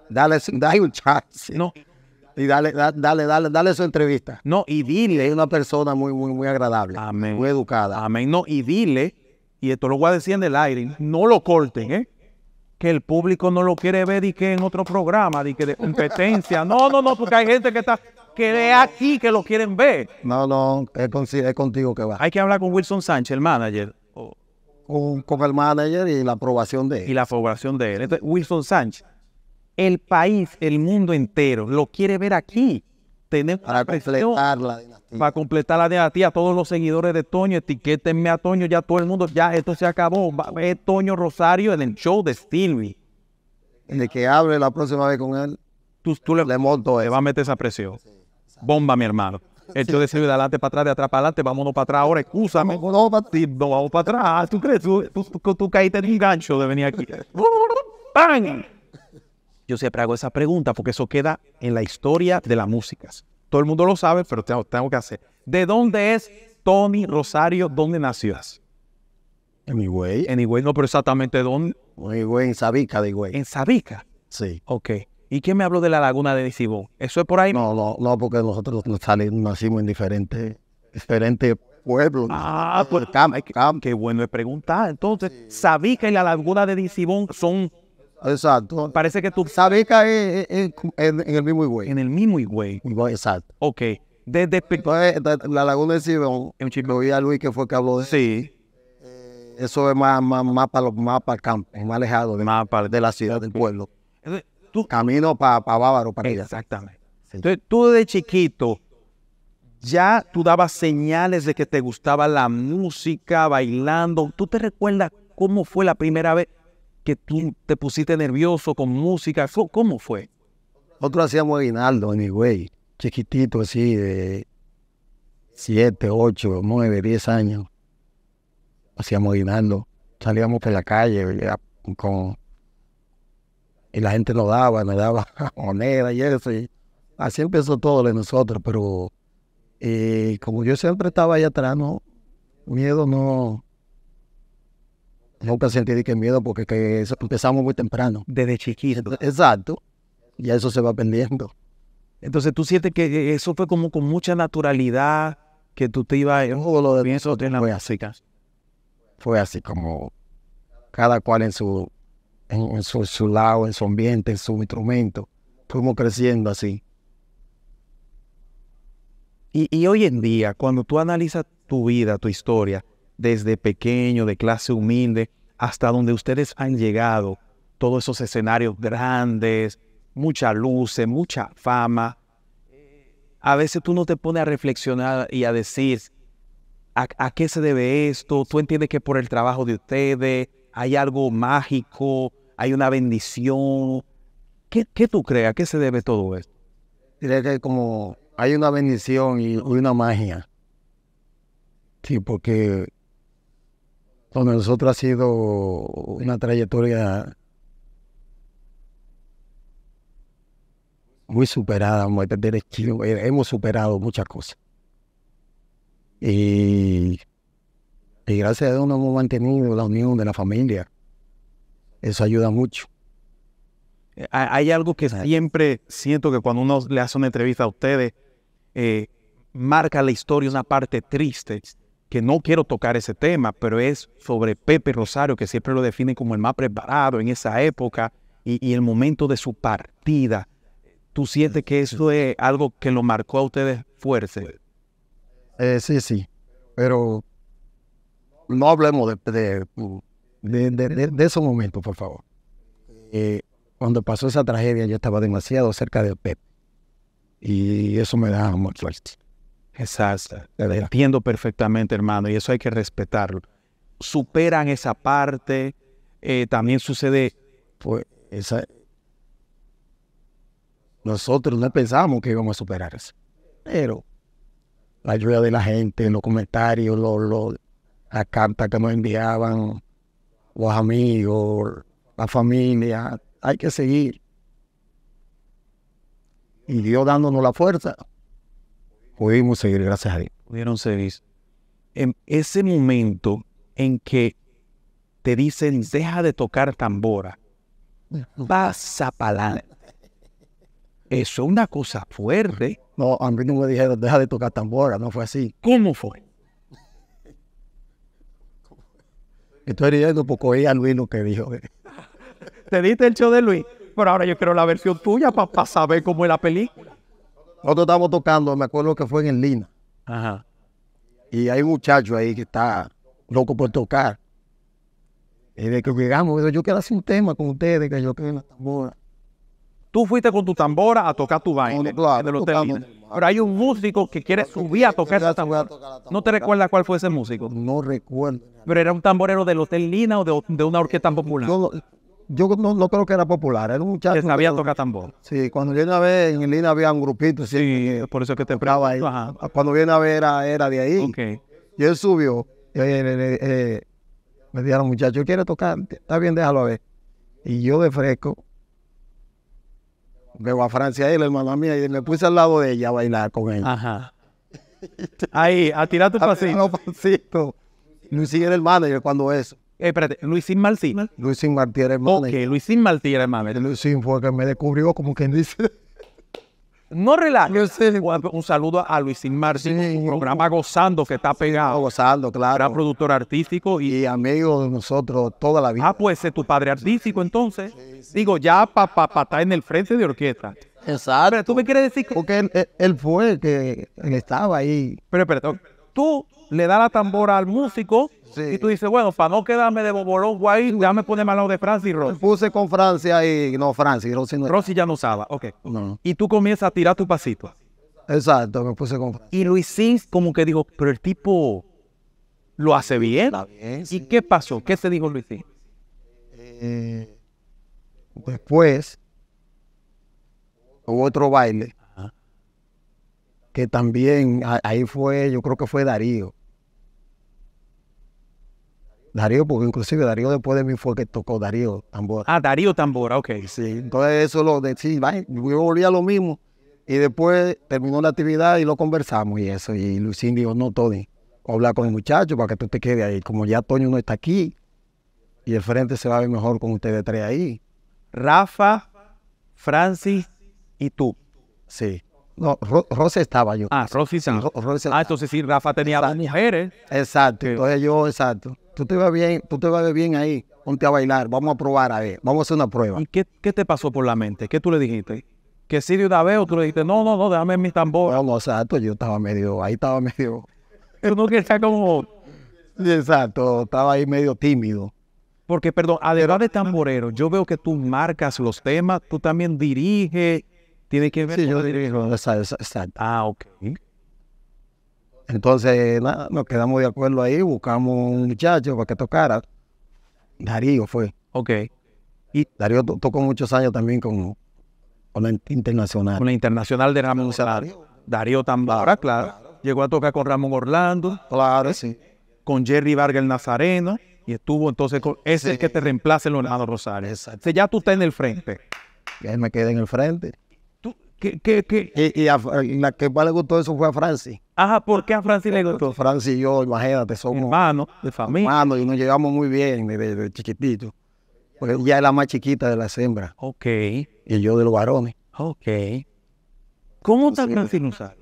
S2: Dale, un chance. No. Y dale, dale, dale, dale su
S1: entrevista. No, y dile. Es una persona muy, muy, muy agradable. Amén. Muy educada. Amén. No, y dile y esto lo voy a decir en el aire, no lo corten, ¿eh? que el público no lo quiere ver y que en otro programa, de que de competencia. No, no, no, porque hay gente que está que aquí que lo quieren ver. No, no, es, contigo que va. Hay que hablar con Wilson Sánchez, el manager. Con, el manager y la aprobación de él. Y la aprobación de él. Wilson Sánchez, el país, el mundo entero, lo quiere ver aquí para completar la dinastía. Para completar la dinastía, todos los seguidores de Toño, etiquétenme a Toño, ya todo el mundo, ya esto se acabó. Va Toño Rosario en el show de en El que hable la próxima vez con él, tú, le, le monto va a meter esa presión. Bomba, mi hermano. El show de Me de adelante para atrás, de atrás para adelante, vámonos para atrás ahora, escúchame No, vamos para atrás. ¿Tú crees? Tú, tú, caíste en un gancho de venir aquí. ¡Bang! Yo siempre hago esa pregunta porque eso queda en la historia de las músicas. Todo el mundo lo sabe, pero tengo, que hacer. ¿De dónde es Tony Rosario? ¿Dónde nació? En Higüey. En Higüey, no, pero exactamente dónde. En Higüey, en Sabica de Higüey. ¿En Sabica? Sí. Ok. ¿Y quién me habló de la laguna de Disibón? ¿Eso es por ahí? No, no, no,
S2: porque nosotros nacimos en diferentes, diferentes pueblos. Ah, pues, qué, qué
S1: bueno es preguntar. Entonces, Sabica y la laguna de Dizibón son Exacto. Parece que tú... Sabes que en, el mismo Higüey. En el mismo Higüey. exacto. Ok.
S2: Desde... Entonces, la Laguna de Cibón, en Chile. oí a Luis que fue que habló de... Sí. Eh, eso es más, para los más para el campo, más alejado de, más de la ciudad, del pueblo.
S1: Camino para Bávaro, para allá. Exactamente. Entonces, tú de chiquito, ya tú dabas señales de que te gustaba la música, bailando. ¿Tú te recuerdas cómo fue la primera vez? que tú te pusiste nervioso con música? ¿Cómo fue?
S2: Nosotros hacíamos en mi güey, chiquitito así, de 7, 8, 9, 10 años. Hacíamos guinaldo. salíamos por la calle con... y la gente nos daba, nos daba moneda y eso. así empezó todo de nosotros, pero eh, como yo siempre estaba allá atrás, miedo no, nunca sentí que miedo porque empezamos muy temprano. Desde chiquito. Exacto. Y eso se va aprendiendo. Entonces tú sientes que eso fue como
S1: con mucha naturalidad que tú te ibas... Oh, lo de pienso, fue la... así.
S2: Fue así como cada cual en su, en, su, lado, en su
S1: ambiente, en su instrumento. Fuimos creciendo así. Y, y hoy en día, cuando tú analizas tu vida, tu historia, desde pequeño, de clase humilde, hasta donde ustedes han llegado, todos esos escenarios grandes, mucha luz, mucha fama. A veces tú no te pones a reflexionar y a decir, ¿a, qué se debe esto? Tú entiendes que por el trabajo de ustedes hay algo mágico, hay una bendición. ¿Qué, tú crees? ¿A qué se debe todo esto?
S2: Diré que como hay una bendición y una magia. Sí, porque para nosotros ha sido una trayectoria muy superada, eh, hemos superado muchas cosas. Y, gracias a Dios nos hemos mantenido la unión de la familia. Eso ayuda mucho.
S1: Eh, hay algo que ah. siempre siento que cuando uno le hace una entrevista a ustedes, eh, marca la historia una parte triste que no quiero tocar ese tema, pero es sobre Pepe Rosario, que siempre lo define como el más preparado en esa época y, el momento de su partida. ¿Tú sientes que eso es algo que lo marcó a ustedes fuerte? Eh, sí,
S2: sí, pero no hablemos de, de, de, esos momentos, por favor. Eh, cuando pasó esa tragedia yo estaba demasiado cerca de Pepe y eso me da mucho
S1: suerte. Exacto. Entiendo perfectamente, hermano, y eso hay que respetarlo. Superan esa parte. Eh, también sucede. Pues, Nosotros no pensábamos que íbamos a superar eso.
S2: Pero la ayuda de la gente, los comentarios, las cartas que nos enviaban, los amigos, la familia, hay que seguir. Y Dios dándonos la fuerza
S1: pudimos seguir, gracias a Dios. Pudieron seguir. En ese momento en que te dicen, deja de tocar tambora, vas a adelante. Eso es una cosa fuerte. No, a mí no me
S2: dijeron, deja de tocar tambora, no fue así. ¿Cómo fue? Estoy leyendo porque poco a Luis lo que dijo.
S1: Te diste el show de Luis, pero ahora yo quiero la versión tuya para saber cómo es la película.
S2: Nosotros estábamos tocando, me acuerdo que fue en el Lina. Ajá. Y hay un muchacho ahí que está loco por tocar. Y de que llegamos, yo quiero hacer un tema con ustedes, que yo quiero la tambora.
S1: Tú fuiste con tu tambora a tocar tu baile. Claro, Pero hay un músico que quiere subir a tocar esa ¿No te recuerdas cuál fue ese músico? No recuerdo. Pero era un tamborero del Hotel Lina o de, una orquesta popular
S2: yo no, creo que era popular, era un muchacho. Que sabía tocar tambor. Sí, cuando viene a ver, en Lina había un grupito. Sí, por eso que te esperaba ahí. Ah, cuando viene a ver, era, era de ahí. Y él subió. Y, eh, eh, eh, me dijeron, muchacho, ¿quiere tocar? Está bien, déjalo a ver. Y yo de fresco, veo a Francia ahí, la hermana mía, y me puse al lado de ella a bailar con él.
S1: Ajá. Ahí, a tirar tu pasito. A tirar Luis sigue el manager cuando eso. Eh, espérate, Luisín Martí. Luisín Martínez, Luisín Martínez, era Luisín fue el que me descubrió, como quien dice. No relajes. Un saludo a Luisín Martínez, un programa Gozando que está pegado. Gozando, claro. Era productor artístico y, amigo de nosotros toda la vida. Ah, pues es tu padre artístico entonces. Digo, ya para pa, estar en el frente de orquesta. Exacto. Pero tú me quieres decir que... Porque él, fue el que estaba ahí. Pero espérate, tú le das la tambora al músico y tú dices, bueno, para no quedarme de bobolón guay, déjame pone mano de y Rossi. Me puse con Francia y no, Francis, Rossi no. Rossi ya no usaba, ok. Y tú comienzas a tirar tu pasito. Exacto, me puse con Francia. Y Luisín como que dijo, pero el tipo lo hace bien. ¿Y qué pasó? ¿Qué se dijo Luis Eh,
S2: después hubo otro baile que también ahí fue, yo creo que fue Darío. Darío, porque inclusive Darío después de mí fue que tocó Darío Tambora.
S1: Ah, Darío Tambora, ok. Sí,
S2: entonces eso lo decía, sí, yo volví a lo mismo. Y después terminó la actividad y lo conversamos y eso. Y Lucín dijo, no, Tony, habla con el muchacho para que tú te quedes ahí. Como ya Toño no está aquí y el frente se va a ver mejor con ustedes tres ahí. Rafa, Francis y tú. Sí. No, Ro, estaba yo.
S1: Ah, Rosy San. ah, entonces sí, Rafa tenía las mujeres. Exacto,
S2: entonces yo, exacto. Tú te vas bien, tú te bien ahí, ponte a bailar, vamos a probar a ver, vamos a hacer una prueba.
S1: ¿Y qué, te pasó por la mente? ¿Qué tú le dijiste? ¿Que si de una vez o tú le dijiste, no, no, no, déjame mi tambor? No, exacto, yo estaba medio, ahí estaba medio... Tú no como... Exacto, estaba ahí medio tímido. Porque, perdón, además de tamborero, yo veo que tú marcas los temas, tú también diriges, ¿Tiene que ver? Sí, yo dirijo exacto. Ah, ok.
S2: Entonces, nos quedamos de acuerdo ahí, buscamos un muchacho para que tocara. Darío fue. Ok. Y Darío tocó muchos años también con, con la internacional. Con la
S1: internacional de Ramón Darío. Darío también. claro, Llegó a tocar con Ramón Orlando. Claro, sí. Con Jerry Vargas el Nazareno. Y estuvo entonces con ese el que te reemplaza en Leonardo Rosario. Exacto. ya tú estás en el frente.
S2: Él me quedé en el frente. Y, a, la que más le gustó eso fue a Francis. Ajá, ¿por qué a Francis le gustó? Francis y yo, imagínate, somos hermanos de familia. Hermanos, y nos llevamos muy bien desde, chiquitito Porque ella es la más chiquita de las hembras. Ok.
S1: Y yo de los varones. Ok. ¿Cómo está Francis usar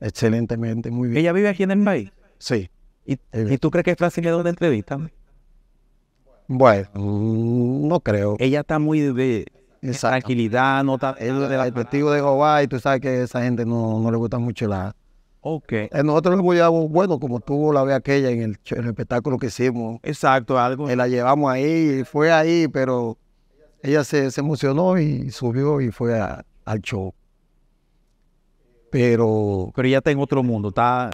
S1: Excelentemente, muy bien. ¿Ella vive aquí en el país? Sí. ¿Y, tú crees que Francis le da una entrevista? Bueno, mm, no creo. Ella está muy de, esa
S2: eh, tranquilidad, no tan... El, el, testigo de Jehová y tú sabes que a esa gente no, le gusta mucho la... Ok. Eh, nosotros le apoyamos, bueno, como tuvo la vez aquella en el, espectáculo que hicimos. Exacto, algo. Eh, la llevamos ahí, fue ahí, pero ella se, emocionó y subió y fue al show. Pero... Pero ella está en otro mundo, está...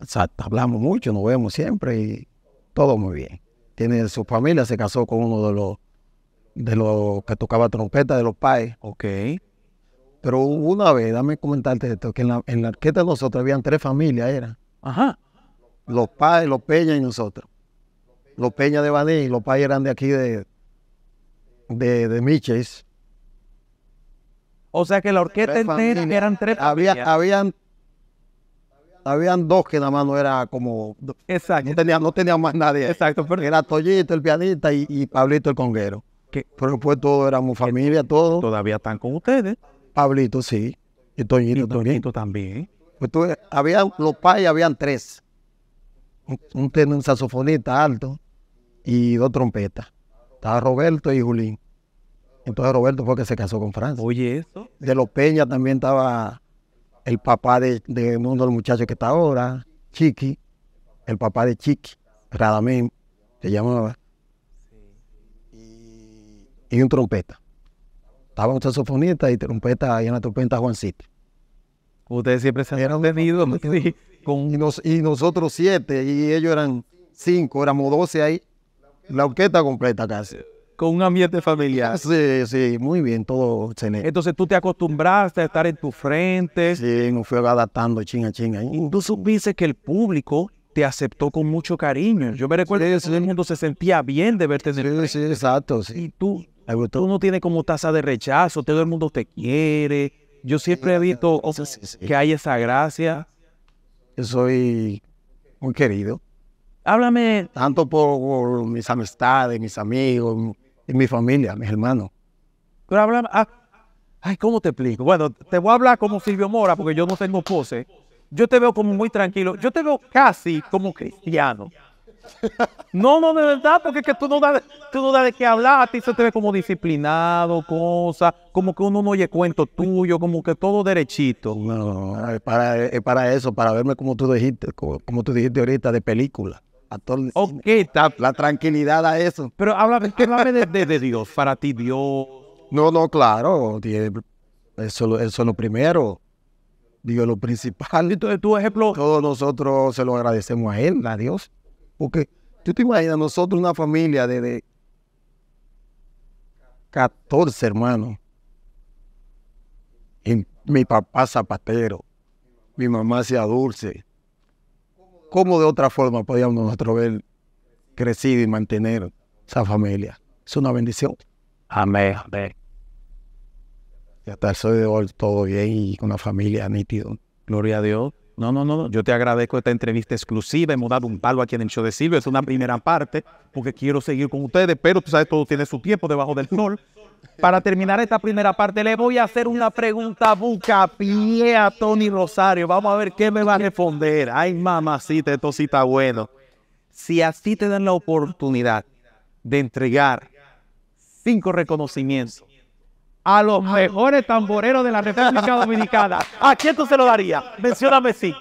S2: Exacto, hablamos mucho, nos vemos siempre y todo muy bien. Tiene su familia, se casó con uno de los de los que tocaba trompeta, de los paes. Ok. Pero una vez, dame comentarte esto, que en la, en la orquesta de nosotros habían tres familias, era. Ajá. Los paes, los peñas y nosotros. Los peñas de Baní y los paes eran de aquí de, de, de Miches.
S1: O sea que la orquesta entera eran tres Había,
S2: habían, habían dos que nada más no era como... Exacto. No tenían no tenía más nadie. Exacto. porque Era Toyito, el pianista, y Pablito, el conguero. Que, pero después todos éramos eh, familia, todos. Todavía están con ustedes. Pablito, sí. Y Toñito, Toñito también. Pues eh, había, los pais habían tres. Un, un, un saxofonista alto y dos trompetas. Estaba Roberto y Julín. Entonces Roberto fue que se casó con Francia. Oye, eso. De los Peña también estaba el papá de, de uno de los muchachos que está ahora, Chiqui. El papá de Chiqui, Radamín, se llamaba y un trompeta. Estaba un saxofonista y trompeta, y la trompeta Juancito. Ustedes siempre se han y, con... y, nosotros siete, y ellos eran cinco, éramos doce ahí. La orquesta completa casi.
S1: Con un ambiente familiar. Sí, sí,
S2: muy bien, todo cené.
S1: Entonces tú te acostumbraste a estar en tu frente. Sí, nos fui adaptando chinga, chinga. Y tú supiste que el público te aceptó con mucho cariño. Yo me recuerdo el mundo se sentía bien de verte en el sí, sí, exacto. Sí. Y tú, todo uno tiene como tasa de rechazo, todo el mundo te quiere. Yo siempre he visto que hay esa gracia. Yo soy muy querido. Háblame.
S2: Tanto por, mis amistades, mis amigos, mi familia, mis hermanos.
S1: Pero háblame. Ah, ay, ¿cómo te explico? Bueno, te voy a hablar como Silvio Mora, porque yo no tengo pose. Yo te veo como muy tranquilo. Yo te veo casi como cristiano. No, no, de verdad, porque es que tú no das, tú de qué hablar, a ti se te ve como disciplinado, cosa, como que uno no oye cuento tuyo, como que todo derechito. No, no,
S2: para, para eso, para verme como tú dijiste, como, tú dijiste ahorita, de película. Actor
S1: ok, La tranquilidad a eso. Pero háblame, háblame de, Dios, para ti Dios.
S2: No, no, claro, eso, es lo primero. Digo, lo principal. Entonces, tu ejemplo. Todos nosotros se lo agradecemos a Él, a Dios. Porque tú te imaginas, nosotros una familia de, 14 hermanos. Y mi papá zapatero, mi mamá sea dulce. ¿Cómo de otra forma podíamos nosotros ver crecido y mantener esa familia? Es una bendición.
S1: Amén, amén. Y
S2: hasta el sol de hoy todo bien y con una familia nítido.
S1: Gloria a Dios. No, no, no, yo te agradezco esta entrevista exclusiva. Hemos dado un palo aquí en el show de Silvio. Es una primera parte porque quiero seguir con ustedes, pero tú sabes, todo tiene su tiempo debajo del sol. Para terminar esta primera parte, le voy a hacer una pregunta pie a Tony Rosario. Vamos a ver qué me va a responder. Ay, mamacita, esto sí está bueno. Si así te dan la oportunidad de entregar cinco reconocimientos a los mejores tamboreros de la República Dominicana. ¿A quién tú se lo darías? Mencióname sí.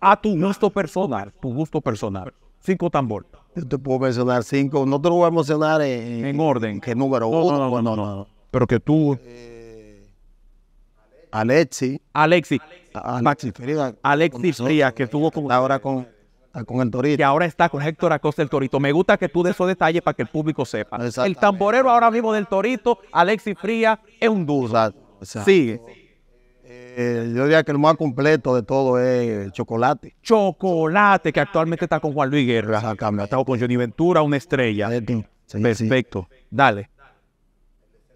S1: A tu gusto personal, tu gusto personal. Cinco tambores. Yo te puedo mencionar cinco. No te lo voy a mencionar en, en orden. ¿Qué número? No, uno, no, no, Pero que tú... Eh, Alexi. Alexi. Alexi. Alexi. Alexis Frías, que tuvo con... Ahora con... Ah, con el torito. Y ahora está con Héctor Acosta el torito. Me gusta que tú des de esos detalles para que el público sepa. El tamborero ahora mismo del torito, Alexi Fría, es un duro. Sigue.
S2: Eh, yo diría que el más completo de
S1: todo es Chocolate. Chocolate, que actualmente está con Juan Luis Guerra. Exactamente. Está con Johnny Ventura, una estrella. Perfecto. Dale.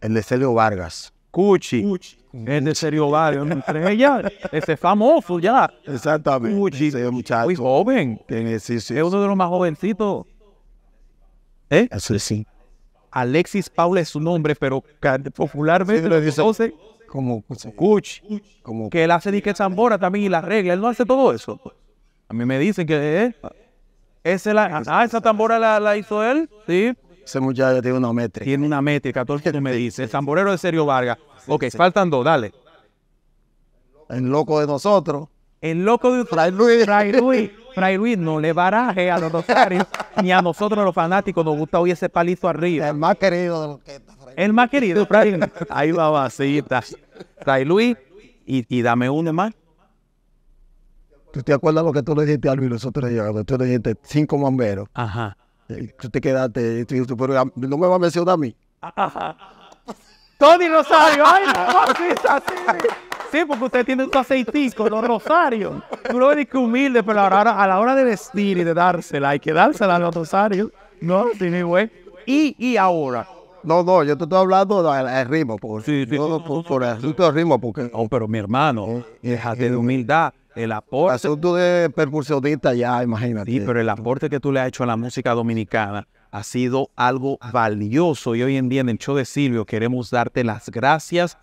S1: El de Celio Vargas. Cuchi. Cuchi es de serio varios, entre ese famoso ya. Exactamente. Uy, Muy joven. es uno de los más jovencitos. ¿Eh? Ah, Alexis Paula es su nombre, pero popularmente lo dice
S2: como Cuch,
S1: que él hace dique zambora también y la regla, él no hace todo eso. A mí me dicen que ¿eh? ah. esa ah, esa tambora la hizo él, sí. Ese muchacho tiene una métrica. Tiene una métrica, todo el que me dice. El tamborero de Sergio Vargas. ok, faltan dos, dale. El loco de nosotros. El loco de Fray Luis. Fray Luis. Fray Luis no le baraje a los rosarios ni a nosotros los fanáticos. Nos gusta hoy ese palito arriba. El más querido de los que está, Fray El más querido, Fray Luis. Ahí va vasita. Fray Luis, y, dame uno más.
S2: ¿Tú te acuerdas lo que tú le dijiste a Luis nosotros llegando? Tú le dijiste cinco bomberos. Ajá. Eh, te quedaste, no me va a mencionar a mí.
S1: Tony Rosario, ay, no, sí, así. Sí, porque usted tiene un aceitico, los Rosarios. Tú lo ves que humilde, pero ahora, a la hora de vestir y de dársela, hay que dársela a los Rosarios. No, tiene güey. Y, y ahora, no, no, yo te estoy hablando del ritmo, sí, sí, por, el del ritmo, porque... pero mi hermano, eh, déjate eh, de humildad. El
S2: aporte. de percusionista ya, imagínate. Sí, pero
S1: el aporte que tú le has hecho a la música dominicana ha sido algo valioso y hoy en día en el show de Silvio queremos darte las gracias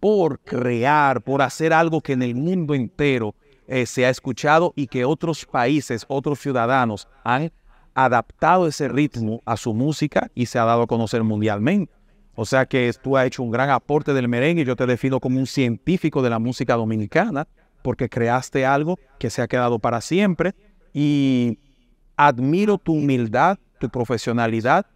S1: por crear, por hacer algo que en el mundo entero eh, se ha escuchado y que otros países, otros ciudadanos han adaptado ese ritmo a su música y se ha dado a conocer mundialmente. O sea que tú has hecho un gran aporte del merengue, yo te defino como un científico de la música dominicana porque creaste algo que se ha quedado para siempre y admiro tu humildad, tu profesionalidad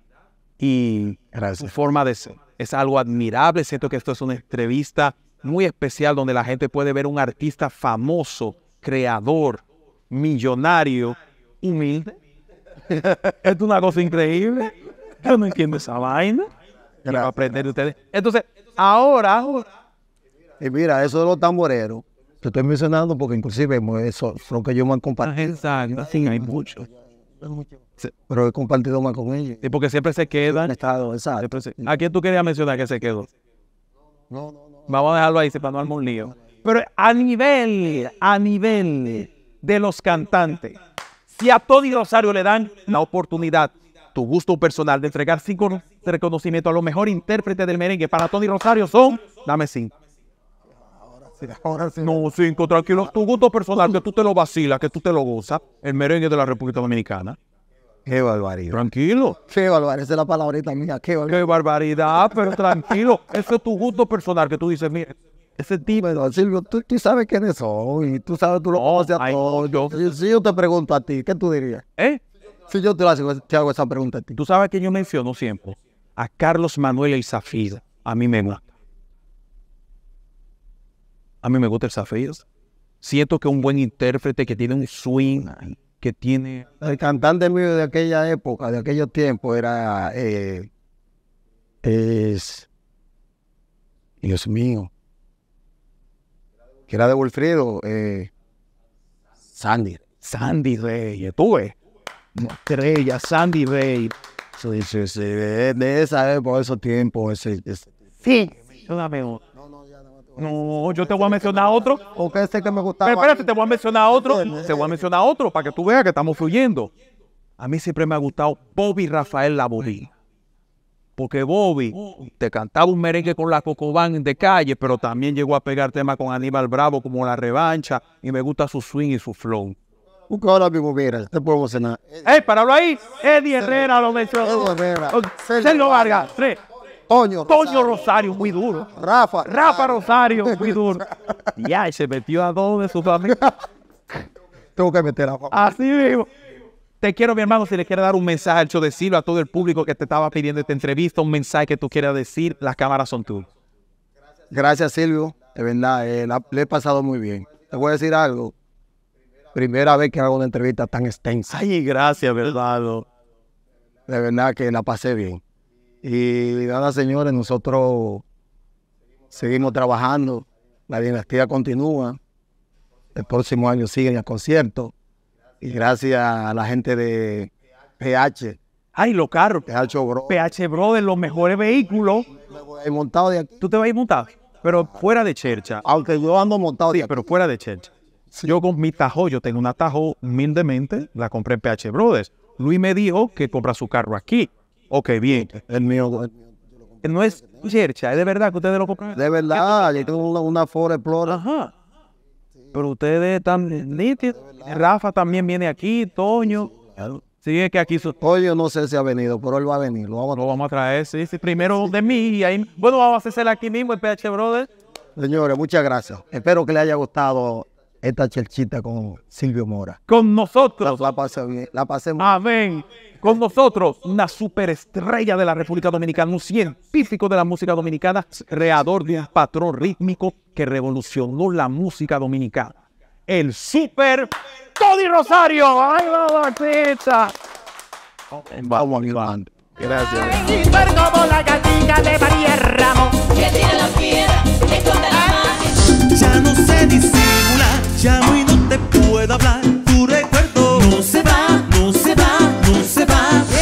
S1: y tu forma de ser. Es algo admirable, siento que esto es una entrevista muy especial donde la gente puede ver un artista famoso, creador, millonario, humilde. es una cosa increíble. Yo no entiendo esa vaina. Gracias. aprender de ustedes. Entonces, ahora...
S2: Y mira, eso de los tamboreros, estoy mencionando porque inclusive pues, eso, lo que yo me han ah, compartido. Exacto, sí, hay muchos. Pero he
S1: compartido más con ellos. Y porque siempre se quedan. Estado, exacto. ¿A quién tú querías mencionar que se quedó? No, no, no. Vamos a dejarlo ahí, para no armar lío. Pero a nivel, a nivel de los cantantes, si a Tony Rosario le dan la oportunidad, tu gusto personal, de entregar cinco reconocimientos a los mejores intérpretes del merengue, para Tony Rosario son, dame cinco ahora sí. No, cinco, tranquilo, Tu gusto personal, que tú te lo vacilas, que tú te lo gozas. El merengue de la República Dominicana. Qué
S2: barbaridad. Tranquilo. Qué barbaridad, esa es la palabrita mía. Qué barbaridad. pero tranquilo. Ese es tu gusto personal, que tú dices, mira, ese tipo. Silvio, tú, tú sabes quién y tú sabes, tú
S1: lo conoces a todos. Yo, si, yo te pregunto a ti, ¿qué tú dirías? ¿Eh? Si yo te, hago, esa pregunta a ti. Tú sabes que yo menciono siempre a Carlos Manuel El A mí me gusta. A mí me gusta el desafíos. Siento que un buen intérprete que tiene un swing, que tiene...
S2: El cantante mío de aquella época, de aquellos tiempos, era... Eh, es... Dios mío. Que era de Wolfredo, Eh, Sandy. Sandy Rey, tuve. Estrella, Sandy Rey. Sí, sí, sí. De, esa época, esos tiempos. Ese,
S1: Sí, sí. No, no, no, yo te voy a mencionar otro. Porque ese que me gustaba. Pero espérate, te voy a mencionar otro. Este, te voy a mencionar otro para que tú veas que estamos fluyendo. A mí siempre me ha gustado Bobby Rafael Laborí. Porque Bobby te cantaba un merengue con la Cocobán de calle, pero también llegó a pegar temas con Aníbal Bravo como La Revancha. Y me gusta su swing y su flow. Busca ahora mismo, mira, te puedo cenar. ¡Ey, eh, paralo ahí! Eddie Herrera lo mencionó. Eddie Herrera. Sergio Vargas. Tres. Toño Rosario. Toño Rosario, muy duro. Rafa. Rafa Rosario, muy duro. ya, y se metió a dos de sus amigos. Tengo que meter a Así mismo. Te quiero, mi hermano, si le quieres dar un mensaje al decirlo a todo el público que te estaba pidiendo esta entrevista, un mensaje que tú quieras decir, las cámaras son tú.
S2: Gracias, Silvio. De verdad, eh, le he pasado muy bien. Te voy a decir algo. Primera vez que hago una entrevista tan extensa. Ay, gracias, verdad. De verdad que la pasé bien. Y nada, señores, nosotros seguimos trabajando, la dinastía continúa, el próximo año siguen el concierto. y gracias a la gente de PH.
S1: Ay, los carros. PH Brothers. PH los mejores vehículos. Me montado de Tú te vas a ir montado, pero fuera de chercha. Aunque yo ando montado de pero fuera de chercha. Yo con mi Tajo, yo tengo una Tajo humildemente, la compré en PH Brothers. Luis me dijo que compra su carro aquí. Ok, bien. El mío. no es chercha, es de verdad que ustedes lo compran. De verdad, yo tengo una, una Ford Ajá. Pero ustedes están nítidos. Eh, Rafa también viene aquí, Toño. Sí, es que aquí su... Oye, no sé si ha venido, pero él va a venir. Lo vamos a, traer, sí, sí. Primero de mí y ahí... Bueno, vamos a hacer aquí mismo el PH Brother.
S2: Señores, muchas gracias. Espero que les haya gustado esta cherchita con Silvio Mora.
S1: Con nosotros. La, pasemos bien. La Amén. Con nosotros, una superestrella de la República Dominicana, un científico de la música dominicana, creador de un patrón rítmico que revolucionó la música dominicana. El super Cody Rosario. ¡Ay, vamos, artista!
S2: Vamos, Iván. Gracias.
S1: Super la de María Ramos. Que la piedra, esconde la mano. Ya no sé disimular, ya y no te puedo hablar. ¡Gracias!